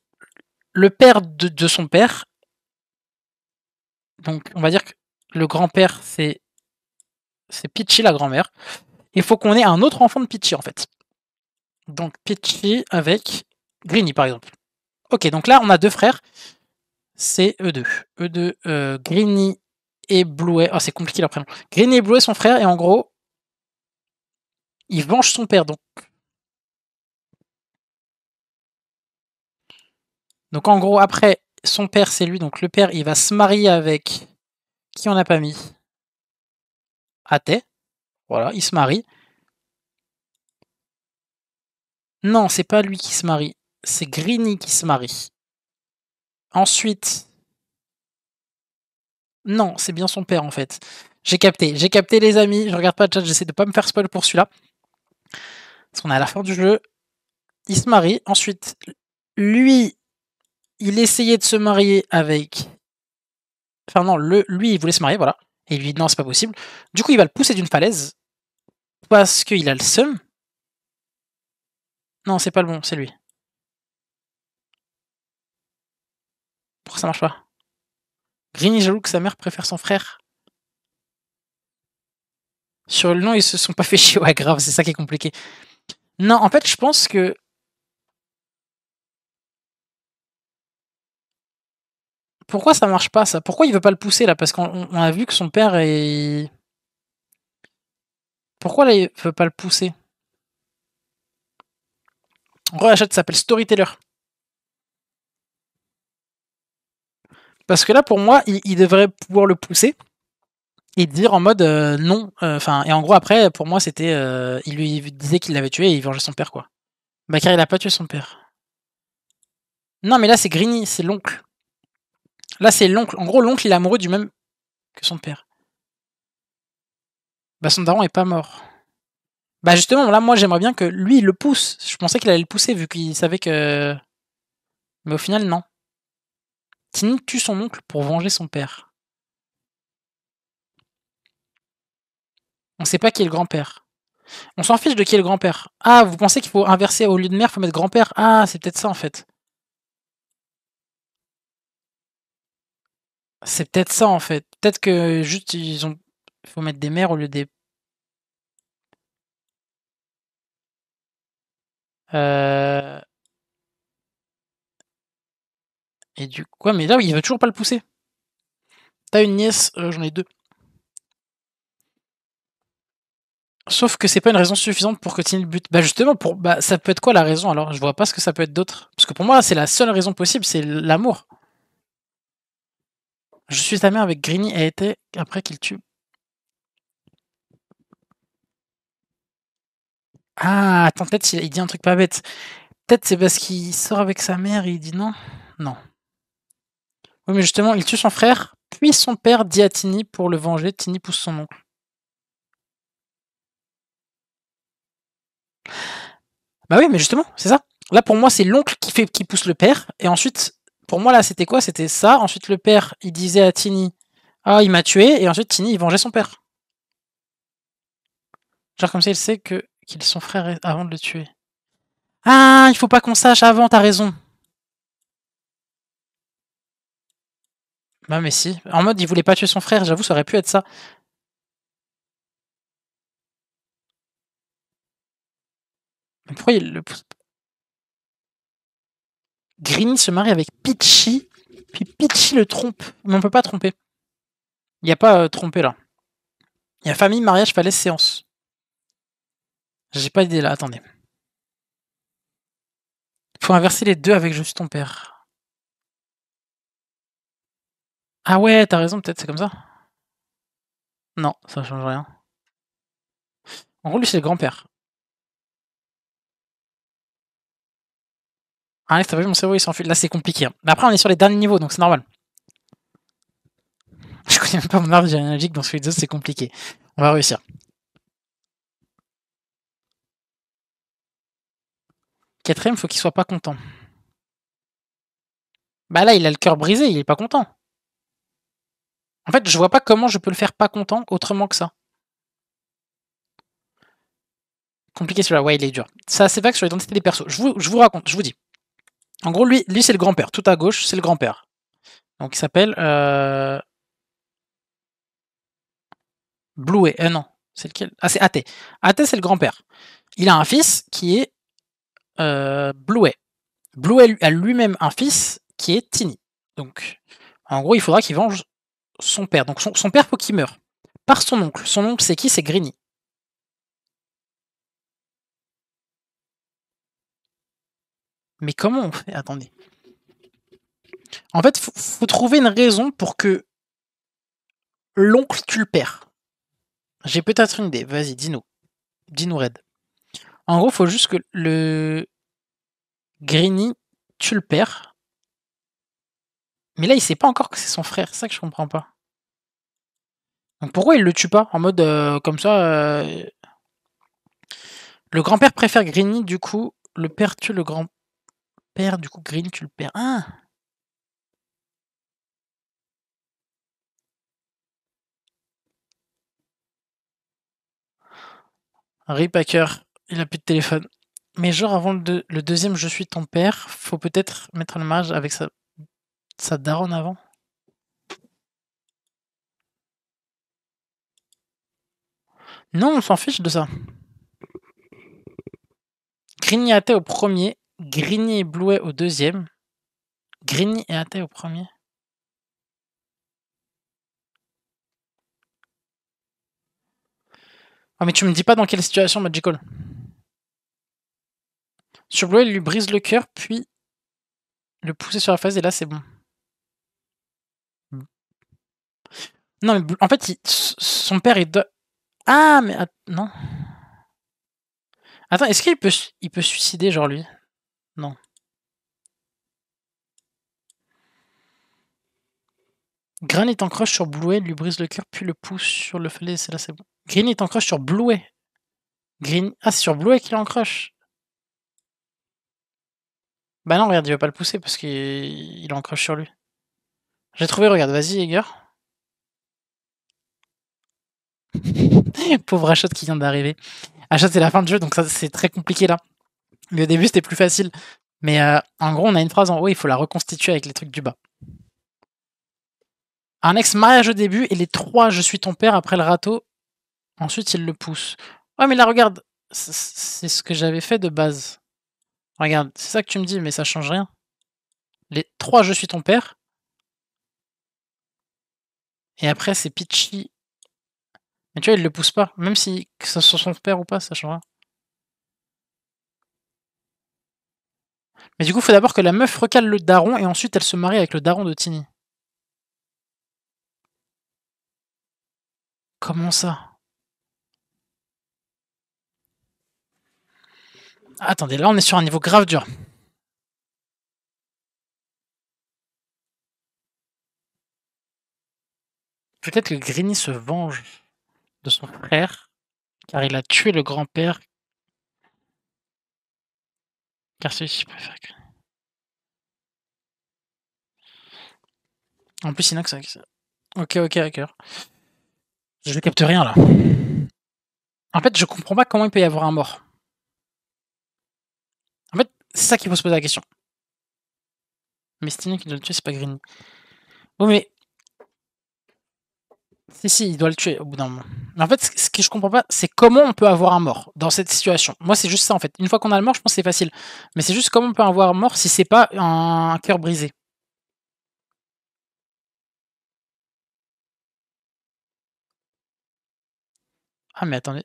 le père de son père donc on va dire que le grand-père, c'est c'est Pitchy, la grand-mère. Il faut qu'on ait un autre enfant de Pitchy, en fait. Donc Pitchy avec Greeny, par exemple. Ok, donc là, on a deux frères. C'est eux deux. Eux deux, euh, et Blue. Oh, c'est compliqué leur prénom. Greeny et Bluey son frère et en gros, ils venge son père, donc. Donc en gros, après, son père, c'est lui. Donc le père, il va se marier avec... Qui on a pas mis Athée. Voilà, il se marie. Non, c'est pas lui qui se marie. C'est Grini qui se marie. Ensuite... Non, c'est bien son père en fait. J'ai capté, j'ai capté les amis. Je regarde pas le chat, j'essaie de pas me faire spoil pour celui-là. Parce qu'on est à la fin du jeu. Il se marie. Ensuite, lui, il essayait de se marier avec. Enfin, non, le, lui, il voulait se marier, voilà. Et lui non, c'est pas possible. Du coup, il va le pousser d'une falaise parce qu'il a le seum. Non, c'est pas le bon, c'est lui. Pourquoi ça marche pas Green jaloux que sa mère préfère son frère. Sur le nom, ils se sont pas fait chier. Ouais, grave, c'est ça qui est compliqué. Non, en fait, je pense que pourquoi ça marche pas ça Pourquoi il veut pas le pousser là Parce qu'on a vu que son père est. Pourquoi là il veut pas le pousser la chatte s'appelle Storyteller. Parce que là, pour moi, il, devrait pouvoir le pousser et dire en mode euh, non. Euh, enfin, et en gros, après, pour moi, c'était. Euh, il lui disait qu'il l'avait tué et il vengeait son père, quoi. Bah car il a pas tué son père. Non, mais là, c'est Grigny, c'est l'oncle. Là, c'est l'oncle. En gros, l'oncle, il est amoureux du même que son père. Bah, son daron est pas mort. Bah, justement, là, moi, j'aimerais bien que lui, le pousse. Je pensais qu'il allait le pousser vu qu'il savait que. Mais au final, non. Tiny tue son oncle pour venger son père. On sait pas qui est le grand-père. On s'en fiche de qui est le grand-père. Ah, vous pensez qu'il faut inverser au lieu de mère, faut mettre grand-père. Ah, c'est peut-être ça en fait. C'est peut-être ça en fait. Peut-être que juste ils ont. faut mettre des mères au lieu des. Euh... Et du coup, mais là, il veut toujours pas le pousser. T'as une nièce, euh, j'en ai deux. Sauf que c'est pas une raison suffisante pour continuer le but. Bah justement, pour bah, ça peut être quoi la raison alors Je vois pas ce que ça peut être d'autre. Parce que pour moi, c'est la seule raison possible, c'est l'amour. Je suis sa mère avec Grini et été après qu'il tue. Ah, attends, peut-être il dit un truc pas bête. Peut-être c'est parce qu'il sort avec sa mère et il dit non. Non. Oui, mais justement, il tue son frère, puis son père dit à Tini pour le venger. Tini pousse son oncle. Bah oui, mais justement, c'est ça. Là, pour moi, c'est l'oncle qui, fait, qui pousse le père, et ensuite, pour moi, là, c'était quoi C'était ça. Ensuite, le père, il disait à Tini Ah, il m'a tué. Et ensuite, Tini, il vengeait son père. Genre, comme ça, il sait que qu'il son frère avant de le tuer. Ah, il faut pas qu'on sache avant, t'as raison. Bah, mais si. En mode, il voulait pas tuer son frère, j'avoue, ça aurait pu être ça. Mais pourquoi il le pousse Green se marie avec Pitchy, puis Pitchy le trompe. Mais on peut pas tromper. Il n'y a pas euh, trompé là. Il y a famille, mariage, falaise, séance. J'ai pas idée là, attendez. Faut inverser les deux avec Je suis ton père. Ah ouais, t'as raison, peut-être c'est comme ça. Non, ça change rien. En gros, lui, c'est le grand-père. Ah, t'as vu, mon cerveau il s'enfuit. Là, c'est compliqué. Hein. Mais après, on est sur les derniers niveaux, donc c'est normal. Je connais même pas mon arbre généalogique dans ce jeu, c'est compliqué. On va réussir. Quatrième, faut qu'il soit pas content. Bah là, il a le cœur brisé, il est pas content. En fait, je vois pas comment je peux le faire pas content autrement que ça. Compliqué celui-là, ouais, il est dur. Ça, c'est vague sur l'identité des persos. je vous raconte, je vous dis. En gros, lui, lui c'est le grand-père. Tout à gauche, c'est le grand-père. Donc il s'appelle euh... non, c'est lequel Ah, c'est Athé. Athé, c'est le grand-père. Il a un fils qui est euh, Blue a lui-même un fils qui est Tini. Donc, en gros, il faudra qu'il venge son père. Donc, son, père, faut qu'il meure. Par son oncle. Son oncle, c'est qui C'est Grini. Mais comment on fait Attendez. En fait, faut, faut trouver une raison pour que l'oncle tu le père. J'ai peut-être une idée. Vas-y, dis-nous. Dis-nous, Red. En gros, faut juste que le Grigny tu le père. Mais là, il sait pas encore que c'est son frère. C'est ça que je comprends pas. Donc pourquoi il le tue pas En mode euh, comme ça. Euh, le grand-père préfère Grigny. du coup, le père tue le grand père du coup Green, tu le perds. Ah Ripacker, il a plus de téléphone. Mais genre avant le, deuxième Je suis ton père, faut peut-être mettre le mage avec sa, sa daronne avant. Non, on s'en fiche de ça. été au premier Grigny et Blouet au deuxième. Grigny et Athée au premier. Ah, mais tu me dis pas dans quelle situation Magical. Sur Blouet, il lui brise le cœur, puis le pousser sur la face, et là, c'est bon. Hmm. Non, mais en fait, son père est. De... Ah, mais. Non. Attends, est-ce qu'il peut, il peut suicider, genre, lui non. Green est en croche sur blueet lui brise le cœur, puis le pousse sur le feu c'est là, c'est bon. Green est en croche sur blueet Green... Ah, c'est sur Bluet qu'il encroche en Bah non, regarde, il va pas le pousser parce qu'il encroche sur lui. J'ai trouvé, regarde, vas-y, Eger. Pauvre Achot qui vient d'arriver. Achot, c'est la fin de jeu, donc ça c'est très compliqué là au début, c'était plus facile. Mais euh, en gros, on a une phrase en haut, il faut la reconstituer avec les trucs du bas. Un ex-mariage au début et les trois je suis ton père après le râteau. Ensuite, il le pousse. Ouais, mais là, regarde, c'est ce que j'avais fait de base. Regarde, c'est ça que tu me dis, mais ça change rien. Les trois je suis ton père. Et après, c'est Pitchy. Mais tu vois, il le pousse pas. Même si ça ce soit son père ou pas, ça change rien. Mais du coup, faut d'abord que la meuf recale le daron et ensuite elle se marie avec le daron de Tiny. Comment ça Attendez, là on est sur un niveau grave dur. Peut-être que Grini se venge de son frère car il a tué le grand-père car celui-ci préfère que... En plus, ça. Ok, ok, hacker. Je capte rien là. En fait, je comprends pas comment il peut y avoir un mort. En fait, c'est ça qui faut se poser la question. Mais Stine qui doit le tuer, c'est pas Green. Oui, oh, mais si, si, il doit le tuer au bout d'un moment. en fait, ce que je comprends pas, c'est comment on peut avoir un mort dans cette situation. Moi, c'est juste ça en fait. Une fois qu'on a le mort, je pense que c'est facile. Mais c'est juste comment on peut avoir un mort si c'est pas un cœur brisé. Ah, mais attendez.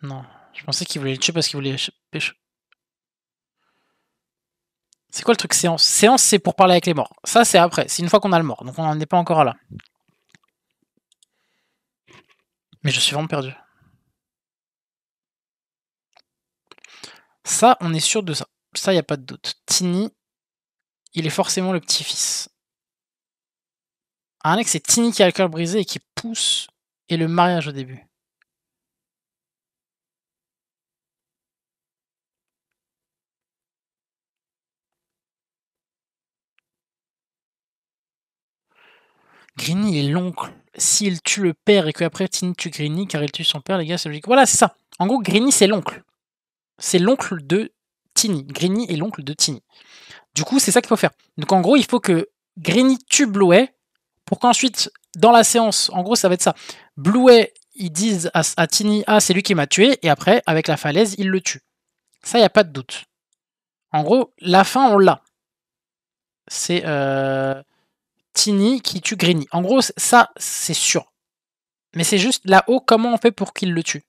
Non, je pensais qu'il voulait le tuer parce qu'il voulait pêcher. C'est quoi le truc séance Séance, c'est pour parler avec les morts. Ça, c'est après. C'est une fois qu'on a le mort. Donc, on n'en est pas encore là. Mais je suis vraiment perdu. Ça, on est sûr de ça. Ça, il n'y a pas de doute. Tini, il est forcément le petit-fils. Un mec, c'est Tini qui a le cœur brisé et qui pousse et le mariage au début. Grini est l'oncle. S'il tue le père et qu'après Tini tue Grini, car il tue son père, les gars, c'est logique. Voilà, c'est ça. En gros, Grini c'est l'oncle. C'est l'oncle de Tini. Grini est l'oncle de Tini. Du coup, c'est ça qu'il faut faire. Donc en gros, il faut que Grini tue Blouet pour qu'ensuite, dans la séance, en gros, ça va être ça. Blouet, ils disent à, à Tini, ah, c'est lui qui m'a tué, et après, avec la falaise, il le tue. Ça, il n'y a pas de doute. En gros, la fin, on l'a. C'est. Euh, Tini qui tue Grini. En gros, ça, c'est sûr. Mais c'est juste là-haut, comment on fait pour qu'il le tue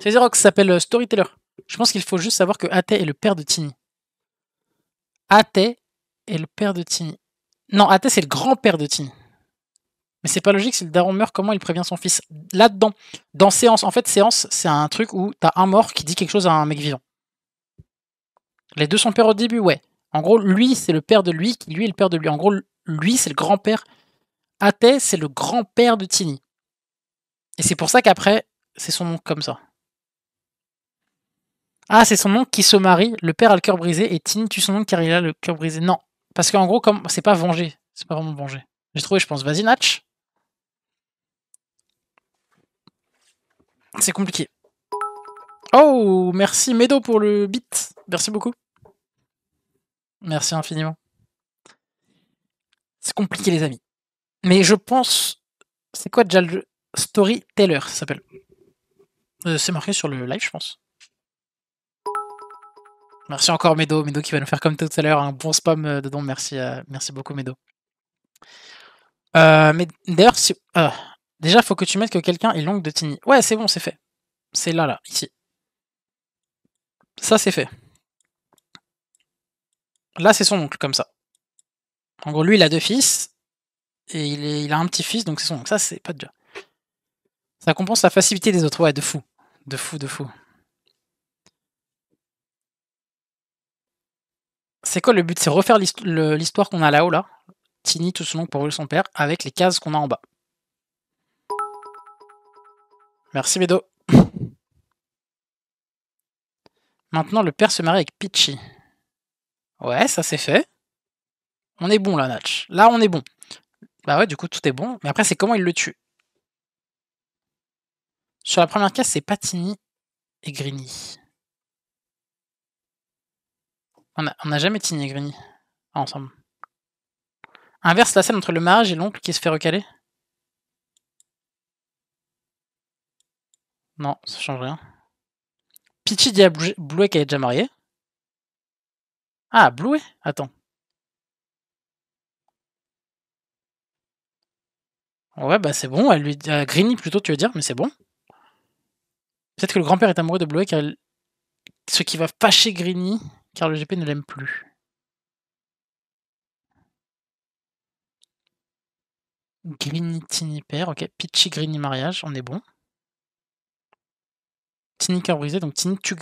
C'est ça s'appelle euh, Storyteller. Je pense qu'il faut juste savoir que Ate est le père de Tini. Ate est le père de Tini. Non, Ate, c'est le grand-père de Tini. Mais c'est pas logique, si le daron meurt, comment il prévient son fils Là-dedans, dans Séance, en fait, Séance, c'est un truc où t'as un mort qui dit quelque chose à un mec vivant. Les deux sont pères au début, ouais. En gros, lui, c'est le père de lui, qui lui est le père de lui. En gros, lui, c'est le grand-père. Athée, c'est le grand-père de Tini. Et c'est pour ça qu'après, c'est son nom comme ça. Ah, c'est son nom qui se marie, le père a le cœur brisé, et Tini tue son nom car il a le cœur brisé. Non, parce qu'en gros, comme c'est pas vengé, c'est pas vraiment vengé. J'ai trouvé, je pense, vas-y, C'est compliqué. Oh, merci Medo pour le beat. Merci beaucoup. Merci infiniment. C'est compliqué, les amis. Mais je pense. C'est quoi déjà le jeu Storyteller, ça s'appelle. Euh, c'est marqué sur le live, je pense. Merci encore Medo, Medo qui va nous faire comme tout à l'heure un bon spam euh, dedans. Merci, euh, merci beaucoup Medo. mais d'ailleurs, si... déjà, faut que tu mettes que quelqu'un est l'oncle de Tiny. Ouais, c'est bon, c'est fait. C'est là, là, ici. Ça, c'est fait. Là, c'est son oncle, comme ça. En gros, lui, il a deux fils. Et il, a un petit-fils, donc ça, c'est pas déjà. Ça compense la facilité des autres. Ouais, de fou. De fou, de fou. C'est quoi le but C'est refaire l'histoire qu'on a là-haut, là. Tini, tout son nom pour son père, avec les cases qu'on a en bas. Merci, Bédo. Maintenant, le père se marie avec Pitchy. Ouais, ça c'est fait. On est bon là, Natch. Là, on est bon. Bah ouais, du coup, tout est bon. Mais après, c'est comment il le tue. Sur la première case, c'est Patini et Grigny. On n'a jamais Tini et Grigny ensemble. Inverse la scène entre le mariage et l'oncle qui se fait recaler. Non, ça change rien. Pitchy dit à Blouet qu'elle est déjà mariée. Ah, Blouet Attends. Ouais, bah c'est bon. Elle lui euh, plutôt, tu veux dire, mais c'est bon. Peut-être que le grand-père est amoureux de Bloé, car... ce qui va fâcher Greeny, car le GP ne l'aime plus. Greeny Tini, Père, ok. Pitchy Greeny Mariage, on est bon. Tiny Cœur Brisé, donc tu...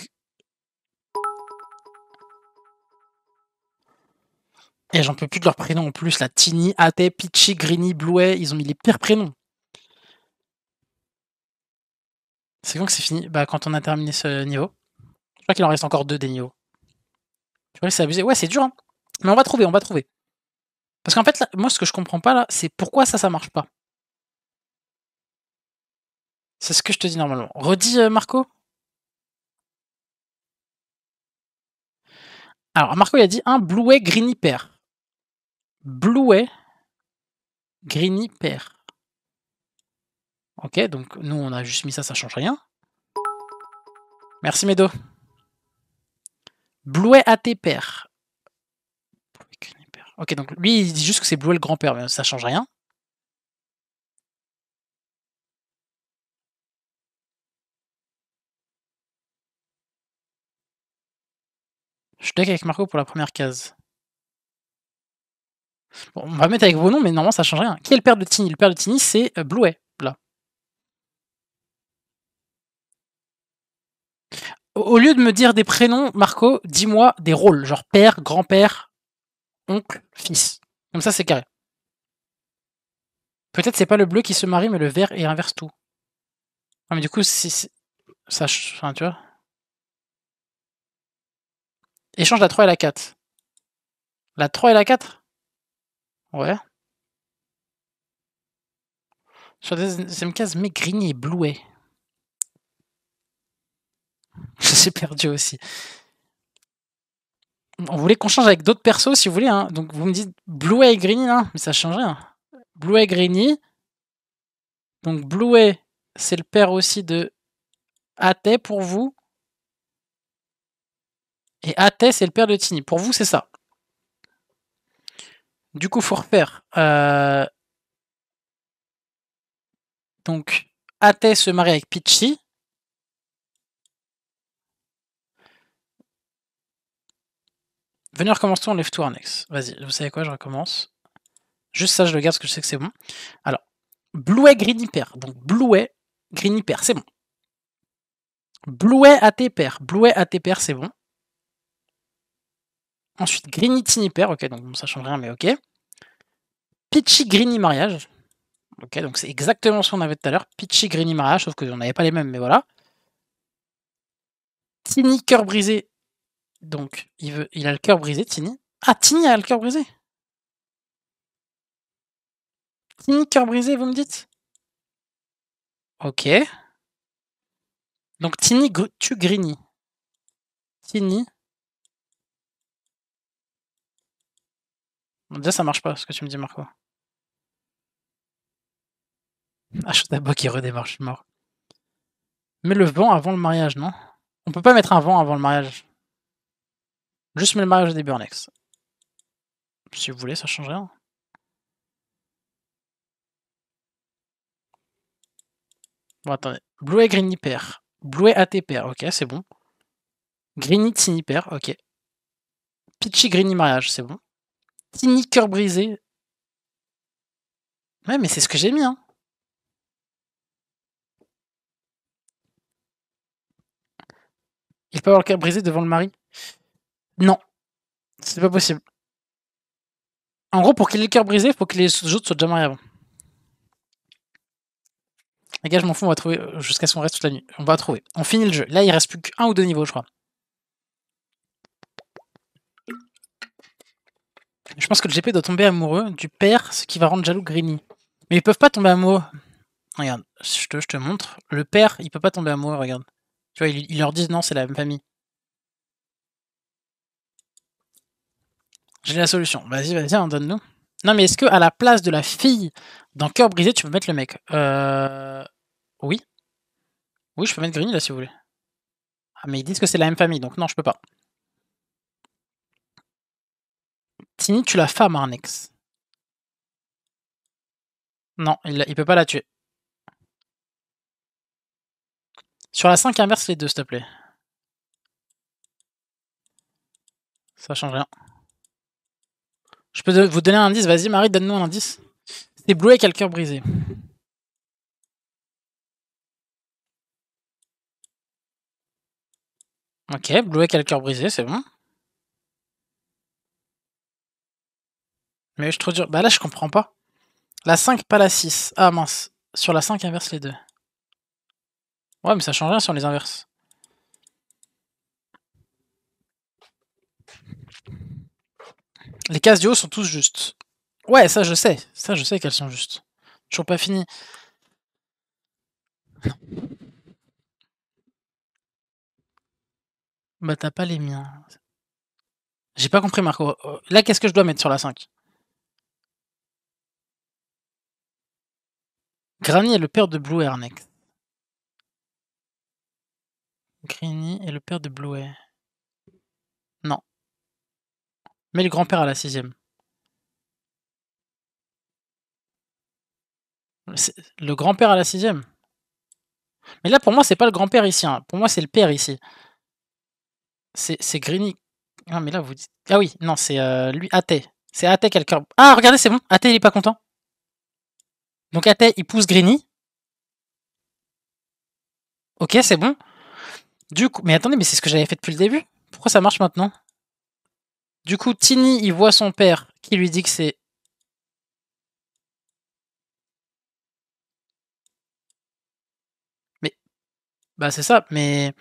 Et j'en peux plus de leurs prénoms en plus. La Tini, Ate, Pichi, Grini, Bluet, ils ont mis les pires prénoms. C'est quand que c'est fini Bah quand on a terminé ce niveau. Je crois qu'il en reste encore deux des niveaux. Tu vois, c'est abusé. Ouais, c'est dur. Hein Mais on va trouver, on va trouver. Parce qu'en fait, moi, ce que je comprends pas là, c'est pourquoi ça, ça marche pas. C'est ce que je te dis normalement. Redis, euh, Marco Alors, Marco, il a dit un Bluet Greeny pair. Blouet, Grini père. Ok, donc nous on a juste mis ça, ça change rien. Merci Medo. à tes père. Ok, donc lui il dit juste que c'est Blouet le grand-père, mais ça change rien. Je suis avec Marco pour la première case on va mettre avec vos noms, mais normalement ça change rien. Qui est le père de Tini Le père de Tini, c'est euh, Blouet, là. Au lieu de me dire des prénoms, Marco, dis-moi des rôles, genre père, grand-père, oncle, fils. Comme ça, c'est carré. Peut-être c'est pas le bleu qui se marie, mais le vert et inverse tout. Ah, mais du coup, si. Ça. Enfin, tu vois. Échange la 3 et la 4. La 3 et la 4 Ouais. Sur la deuxième case, Grigny et Blouet. Je suis perdu aussi. On voulait qu'on change avec d'autres persos si vous voulez. Hein. Donc vous me dites Blouet et Grigny, hein. mais ça change rien. Blouet et Grigny. Donc Blouet, c'est le père aussi de Athée pour vous. Et Athée, c'est le père de Tini. Pour vous, c'est ça. Du coup, faut refaire. Euh, donc, Athée se marie avec Pitchy. Venez, on lève tout annexe. Vas-y, vous savez quoi, je recommence. Juste ça, je le garde parce que je sais que c'est bon. Alors, Bluet Greeny père. Donc, Bluet Greeny père, c'est bon. Bluet AT père. Bluet AT père, c'est bon. Ensuite, Grini tini père ok, donc ça change rien, mais ok. Pitchy Grini Mariage, ok, donc c'est exactement ce qu'on avait tout à l'heure. Pitchy Grini Mariage, sauf qu'on n'avait pas les mêmes, mais voilà. tini Cœur Brisé, donc il, veut, il a le cœur brisé, Tini. Ah, Tini a le cœur brisé tini Cœur Brisé, vous me dites Ok. Donc Tini tu Grini. Tini Déjà, ça marche pas, ce que tu me dis, Marco. Ah, je d'abord qui redémarre, je suis mort. Mets le vent avant le mariage, non On peut pas mettre un vent avant le mariage. Juste mets le mariage au début Si vous voulez, ça change rien. Bon, attendez. et Greeny pair. et AT pair, ok, c'est bon. Greeny Tiny pair, ok. Pitchy Greeny mariage, c'est bon. Une cœur brisé. Ouais, mais c'est ce que j'ai mis, hein. Il peut avoir le cœur brisé devant le mari Non. C'est pas possible. En gros, pour qu'il ait le cœur brisé, il faut que les autres soient déjà mariés avant. Les gars, je m'en fous, on va trouver euh, jusqu'à son reste toute la nuit. On va trouver. On finit le jeu. Là, il reste plus qu'un ou deux niveaux, je crois. Je pense que le GP doit tomber amoureux du père, ce qui va rendre jaloux Grigny. Mais ils peuvent pas tomber amoureux. Regarde, je te, montre. Le père, il peut pas tomber amoureux, regarde. Tu vois, ils, leur disent non, c'est la même famille. J'ai la solution. Vas-y, vas-y, on hein, donne-nous. Non, mais est-ce que à la place de la fille dans Cœur brisé, tu peux mettre le mec Euh. Oui. Oui, je peux mettre Grigny là si vous voulez. Ah, mais ils disent que c'est la même famille, donc non, je peux pas. Tini, tu la femme Arnex. Hein, non, il, ne peut pas la tuer. Sur la 5, inverse les deux, s'il te plaît. Ça change rien. Je peux vous donner un indice Vas-y, Marie, donne-nous un indice. C'est Blue avec le cœur brisé. Ok, Blue avec le cœur brisé, c'est bon. Mais je trouve dur. Bah là, je comprends pas. La 5, pas la 6. Ah mince. Sur la 5, inverse les deux. Ouais, mais ça change rien sur les inverses. Les cases du haut sont tous justes. Ouais, ça je sais. Ça je sais qu'elles sont justes. Toujours pas fini. Bah t'as pas les miens. J'ai pas compris Marco. Euh, là qu'est-ce que je dois mettre sur la 5 Granny est le père de Blue Air Granny est le père de Blue Non. Mais le grand-père à la sixième. Le grand-père à la sixième. Mais là, pour moi, c'est pas le grand-père ici. Hein. Pour moi, c'est le père ici. C'est Granny. Ah, mais là, vous dites. Ah oui, non, c'est euh, lui, athée. C'est athée quelqu'un. Ah, regardez, c'est bon. Athée, il est pas content. Donc Athée, il pousse Grigny. Ok, c'est bon. Du coup, mais attendez, mais c'est ce que j'avais fait depuis le début. Pourquoi ça marche maintenant Du coup, Tini, il voit son père qui lui dit que c'est. Mais. Bah, c'est ça, mais.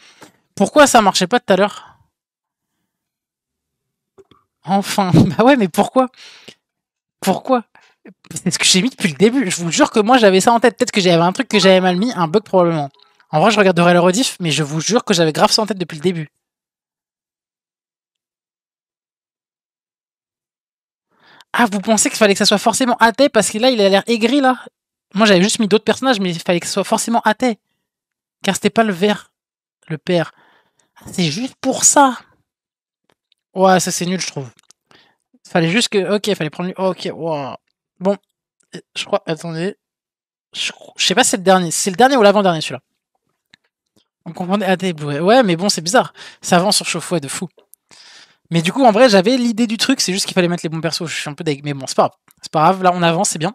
Pourquoi ça marchait pas tout à l'heure Enfin, bah ouais, mais pourquoi Pourquoi c'est ce que j'ai mis depuis le début. Je vous jure que moi j'avais ça en tête. Peut-être que j'avais un truc que j'avais mal mis, un bug probablement. En vrai, je regarderai le rediff, mais je vous jure que j'avais grave ça en tête depuis le début. Ah, vous pensez qu'il fallait que ça soit forcément athée parce que là, il a l'air aigri là Moi, j'avais juste mis d'autres personnages, mais il fallait que ça soit forcément athée. Car c'était pas le vert, le père. Ah, c'est juste pour ça. Ouais, ça c'est nul, je trouve. Fallait juste que. Ok, fallait prendre. Ok, wow. Bon, euh, je crois. Attendez. Je, sais pas si c'est le dernier. C'est le dernier ou l'avant-dernier celui-là. On comprenait. Ah, des Ouais, mais bon, c'est bizarre. Ça avance sur chauffe de fou. Mais du coup, en vrai, j'avais l'idée du truc. C'est juste qu'il fallait mettre les bons persos. Je suis un peu deg. Mais bon, c'est pas grave. C'est pas grave. Là, on avance, c'est bien.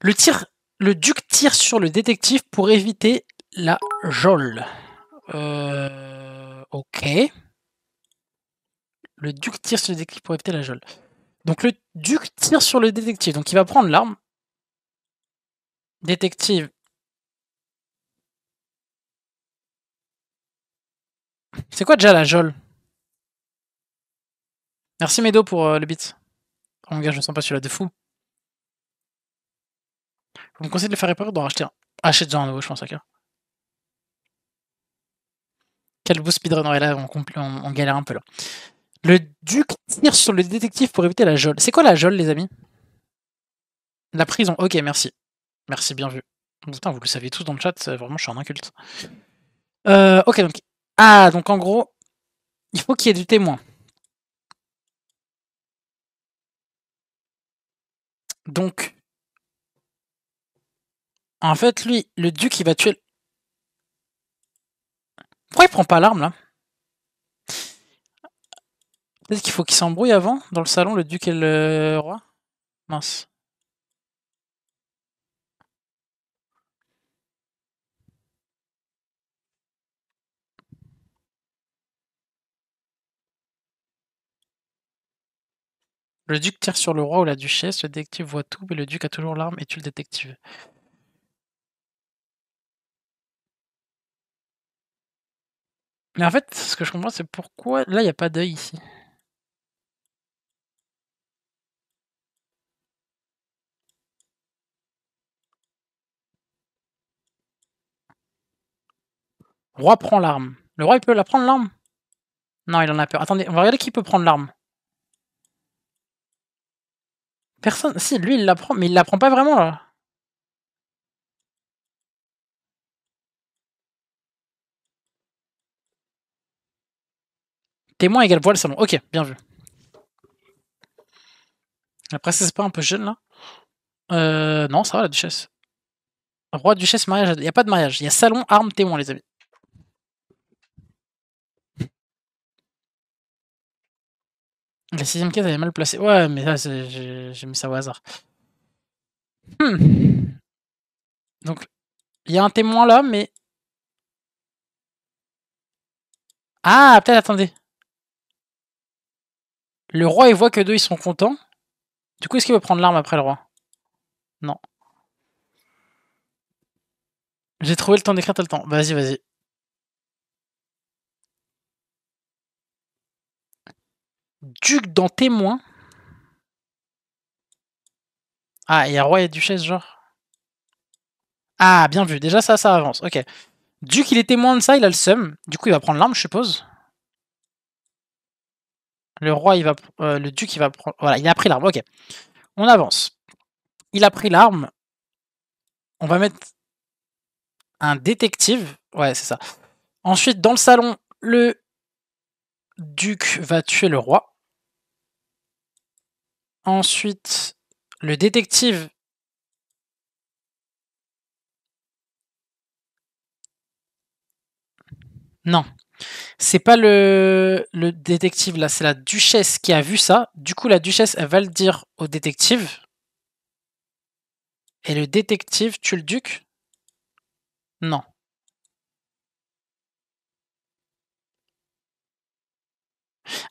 Le tir. Le duc tire sur le détective pour éviter la jolle. Euh. Ok. Le duc tire sur le détective pour éviter la geôle. Donc le duc tire sur le détective. Donc il va prendre l'arme. Détective. C'est quoi déjà la jolle Merci Medo pour euh, le beat. Oh mon gars, je me sens pas celui-là de fou. Vous me conseillez de le faire réparer ou d'en racheter un ah, Achète-en un nouveau, je pense, à Quel bout speedrunner là, on, on, galère un peu là. Le duc tire sur le détective pour éviter la geôle. C'est quoi la geôle, les amis La prison. Ok, merci. Merci, bien vu. Putain, vous le savez tous dans le chat, vraiment, je suis un inculte. Euh, ok, donc. Ah, donc en gros, il faut qu'il y ait du témoin. Donc. En fait, lui, le duc, il va tuer. Pourquoi il prend pas l'arme là Peut-être qu'il faut qu'ils s'embrouillent avant, dans le salon, le duc et le roi Mince. Le duc tire sur le roi ou la duchesse, le détective voit tout, mais le duc a toujours l'arme et tue le détective. Mais en fait, ce que je comprends, c'est pourquoi là, il n'y a pas d'œil ici. Roi prend l'arme. Le roi, il peut la prendre l'arme Non, il en a peur. Attendez, on va regarder qui peut prendre l'arme. Personne. Si, lui, il la prend, mais il la prend pas vraiment, là. Témoin égale voile salon. Ok, bien vu. Après, c'est pas un peu jeune, là euh, Non, ça va, la duchesse. Roi, duchesse, mariage. Il n'y a pas de mariage. Il y a salon, arme, témoin, les amis. La sixième case, elle est mal placée. Ouais, mais là, j'ai mis ça au hasard. Hmm. Donc, il y a un témoin là, mais... Ah, peut-être, attendez. Le roi, il voit que deux, ils sont contents. Du coup, est-ce qu'il veut prendre l'arme après le roi Non. J'ai trouvé le temps d'écrire, tout le temps. Vas-y, vas-y. duc dans témoin. Ah, il y a roi et duchesse, genre. Ah, bien vu. Déjà, ça, ça avance. Ok. Duc, il est témoin de ça, il a le seum. Du coup, il va prendre l'arme, je suppose. Le roi, il va. Euh, le duc, il va prendre. Voilà, il a pris l'arme. Ok. On avance. Il a pris l'arme. On va mettre un détective. Ouais, c'est ça. Ensuite, dans le salon, le duc va tuer le roi. Ensuite, le détective Non. C'est pas le, détective là, c'est la duchesse qui a vu ça. Du coup, la duchesse, elle va le dire au détective. Et le détective tue le duc Non.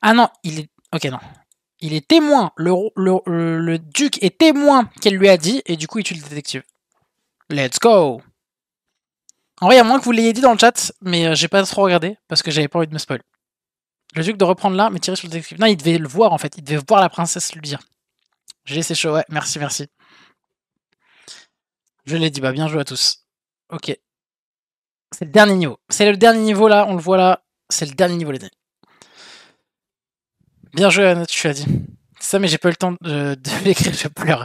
Ah non, il est. Ok, non il est témoin, le, duc est témoin qu'elle lui a dit, et du coup, il tue le détective. Let's go En vrai, à moins que vous l'ayez dit dans le chat, mais euh, j'ai pas trop regardé, parce que j'avais pas envie de me spoil. Le duc de reprendre là, mais tirer sur le détective. Non, il devait le voir, en fait. Il devait voir la princesse lui dire. J'ai laissé chaud, ouais, merci, merci. Je l'ai dit, bah bien joué à tous. Ok. C'est le dernier niveau. C'est le dernier niveau là, on le voit là. C'est le dernier niveau les Bien joué, Anna, tu l'as dit. Ça, mais j'ai pas eu le temps de, l'écrire, je pleure.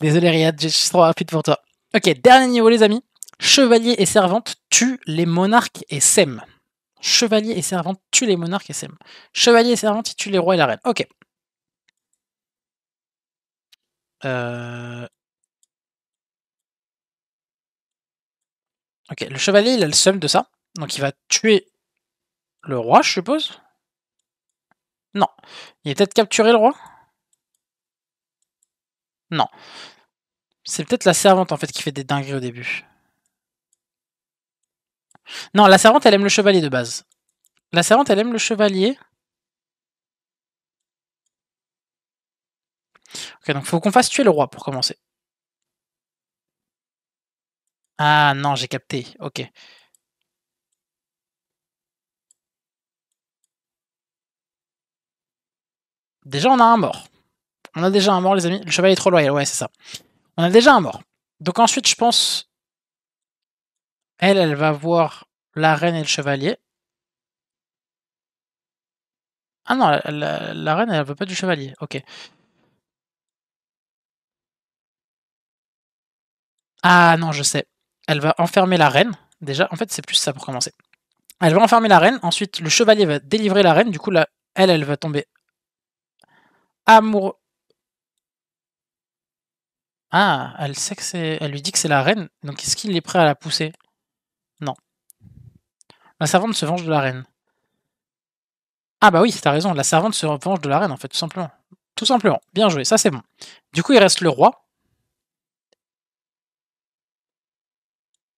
Désolé, Riyad, j'ai trop rapide pour toi. Ok, dernier niveau, les amis. Chevalier et servante tuent les monarques et sème. Chevalier et servante tuent les monarques et sème. Chevalier et servante, tuent les rois et la reine. Ok. Euh. Ok, le chevalier, il a le seum de ça. Donc il va tuer le roi, je suppose. Non. Il est peut-être capturé le roi Non. C'est peut-être la servante en fait qui fait des dingueries au début. Non, la servante elle aime le chevalier de base. La servante elle aime le chevalier. Ok, donc faut qu'on fasse tuer le roi pour commencer. Ah non, j'ai capté. Ok. Déjà, on a un mort. On a déjà un mort, les amis. Le chevalier est trop loyal, ouais, c'est ça. On a déjà un mort. Donc ensuite, je pense... Elle, elle va voir la reine et le chevalier. Ah non, la, reine, elle veut pas du chevalier. Ok. Ah non, je sais. Elle va enfermer la reine. Déjà, en fait, c'est plus ça pour commencer. Elle va enfermer la reine. Ensuite, le chevalier va délivrer la reine. Du coup, là, elle, elle va tomber amoureux. Ah, elle sait que c'est. Elle lui dit que c'est la reine, donc est-ce qu'il est prêt à la pousser Non. La servante se venge de la reine. Ah bah oui, t'as raison, la servante se venge de la reine en fait, tout simplement. Tout simplement, bien joué, ça c'est bon. Du coup, il reste le roi.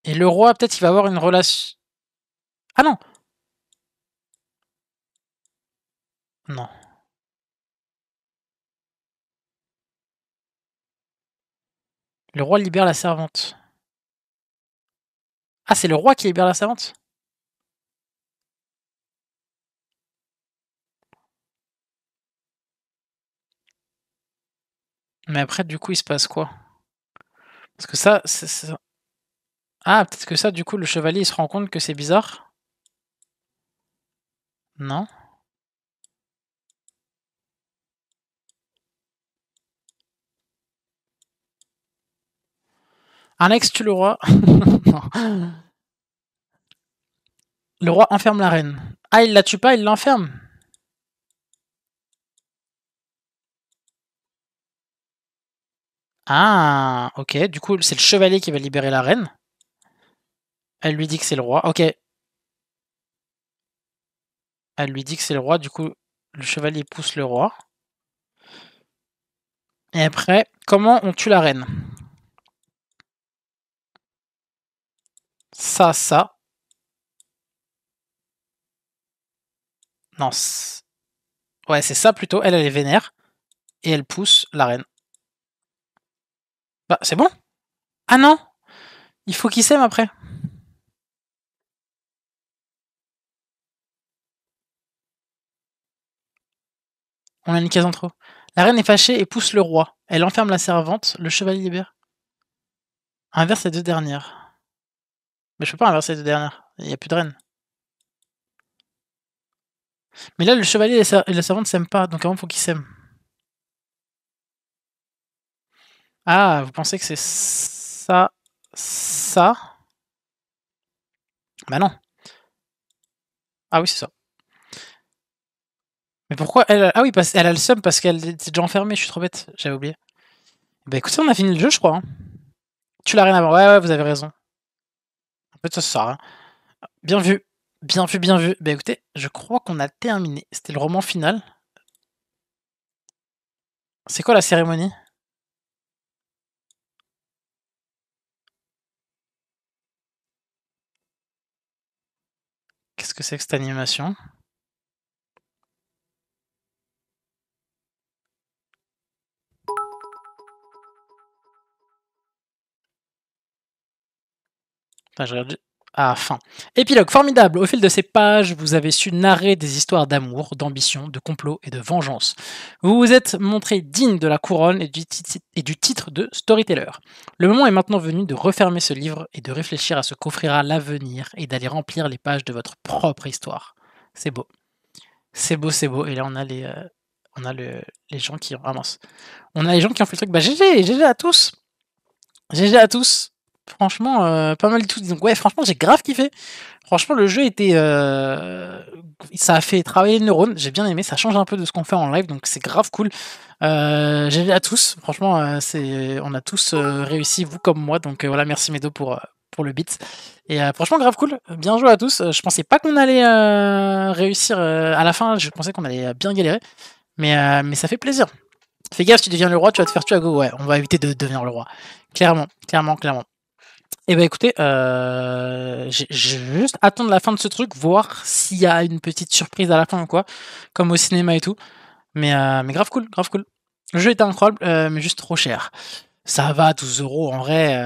Et le roi, peut-être, il va avoir une relation. Ah non Non. Le roi libère la servante. Ah, c'est le roi qui libère la servante Mais après, du coup, il se passe quoi Parce que ça, c'est... Ah, peut-être que ça, du coup, le chevalier, se rend compte que c'est bizarre Non Un ex tue le roi. Le roi enferme la reine. Ah, il la tue pas, il l'enferme. Ah, ok. Du coup, c'est le chevalier qui va libérer la reine. Elle lui dit que c'est le roi. Ok. Elle lui dit que c'est le roi. Du coup, le chevalier pousse le roi. Et après, comment on tue la reine ça, ça. Non. Ouais, c'est ça plutôt. Elle, elle est vénère. Et elle pousse la reine. Bah, c'est bon. Ah non Il faut qu'ils sème après. On a une case en trop. La reine est fâchée et pousse le roi. Elle enferme la servante, le chevalier libère. Inverse les deux dernières. Mais je peux pas inverser les deux dernières. Il n'y a plus de reine. Mais là, le chevalier et la servante s'aiment pas, donc avant, il faut qu'ils s'aiment. Ah, vous pensez que c'est ça, ça Bah non. Ah oui, c'est ça. Mais pourquoi Ah oui, parce... elle a le seum parce qu'elle était déjà enfermée, je suis trop bête, j'avais oublié. Bah écoutez, on a fini le jeu, je crois. Hein. Tu l'as rien avant. Ouais, ouais, vous avez raison. En fait, ça Bien vu. Bien vu, bien vu. Bah écoutez, je crois qu'on a terminé. C'était le roman final. C'est quoi la cérémonie Qu'est-ce que c'est que cette animation Enfin, je à fin. Épilogue formidable. Au fil de ces pages, vous avez su narrer des histoires d'amour, d'ambition, de complot et de vengeance. Vous vous êtes montré digne de la couronne et du, titre de storyteller. Le moment est maintenant venu de refermer ce livre et de réfléchir à ce qu'offrira l'avenir et d'aller remplir les pages de votre propre histoire. C'est beau. C'est beau, c'est beau. Et là, on a les, euh, on a les gens qui ont. On a les gens qui ont fait le truc. Bah, GG, GG à tous. GG à tous. Franchement, euh, pas mal de tout. Donc ouais, franchement, j'ai grave kiffé. Franchement, le jeu était, euh, ça a fait travailler les neurones. J'ai bien aimé. Ça change un peu de ce qu'on fait en live, donc c'est grave cool. Euh, j'ai à tous. Franchement, euh, c'est, on a tous réussi, vous comme moi. Donc voilà, merci Medo pour pour le beat. Et franchement, grave cool. Bien joué à tous. je pensais pas qu'on allait réussir à la fin. Je pensais qu'on allait bien galérer. Mais, mais ça fait plaisir. Fais gaffe, tu deviens le roi, tu vas te faire tuer à go. Ouais, on va éviter de devenir le roi. Clairement, clairement, clairement. Eh bien, écoutez, euh, je vais juste attendre la fin de ce truc, voir s'il y a une petite surprise à la fin ou quoi, comme au cinéma et tout. Mais, euh, mais grave cool, grave cool. Le jeu était incroyable, euh, mais juste trop cher. Ça va, 12 euros, en vrai,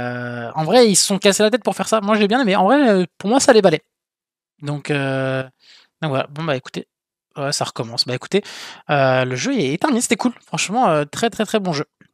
en vrai, ils se sont cassés la tête pour faire ça. Moi, j'ai bien aimé. En vrai, pour moi, ça les balait. Donc, voilà. Bon, bah, écoutez, ça recommence. Bah, écoutez, le jeu est terminé, c'était cool. Franchement, très, très, très bon jeu.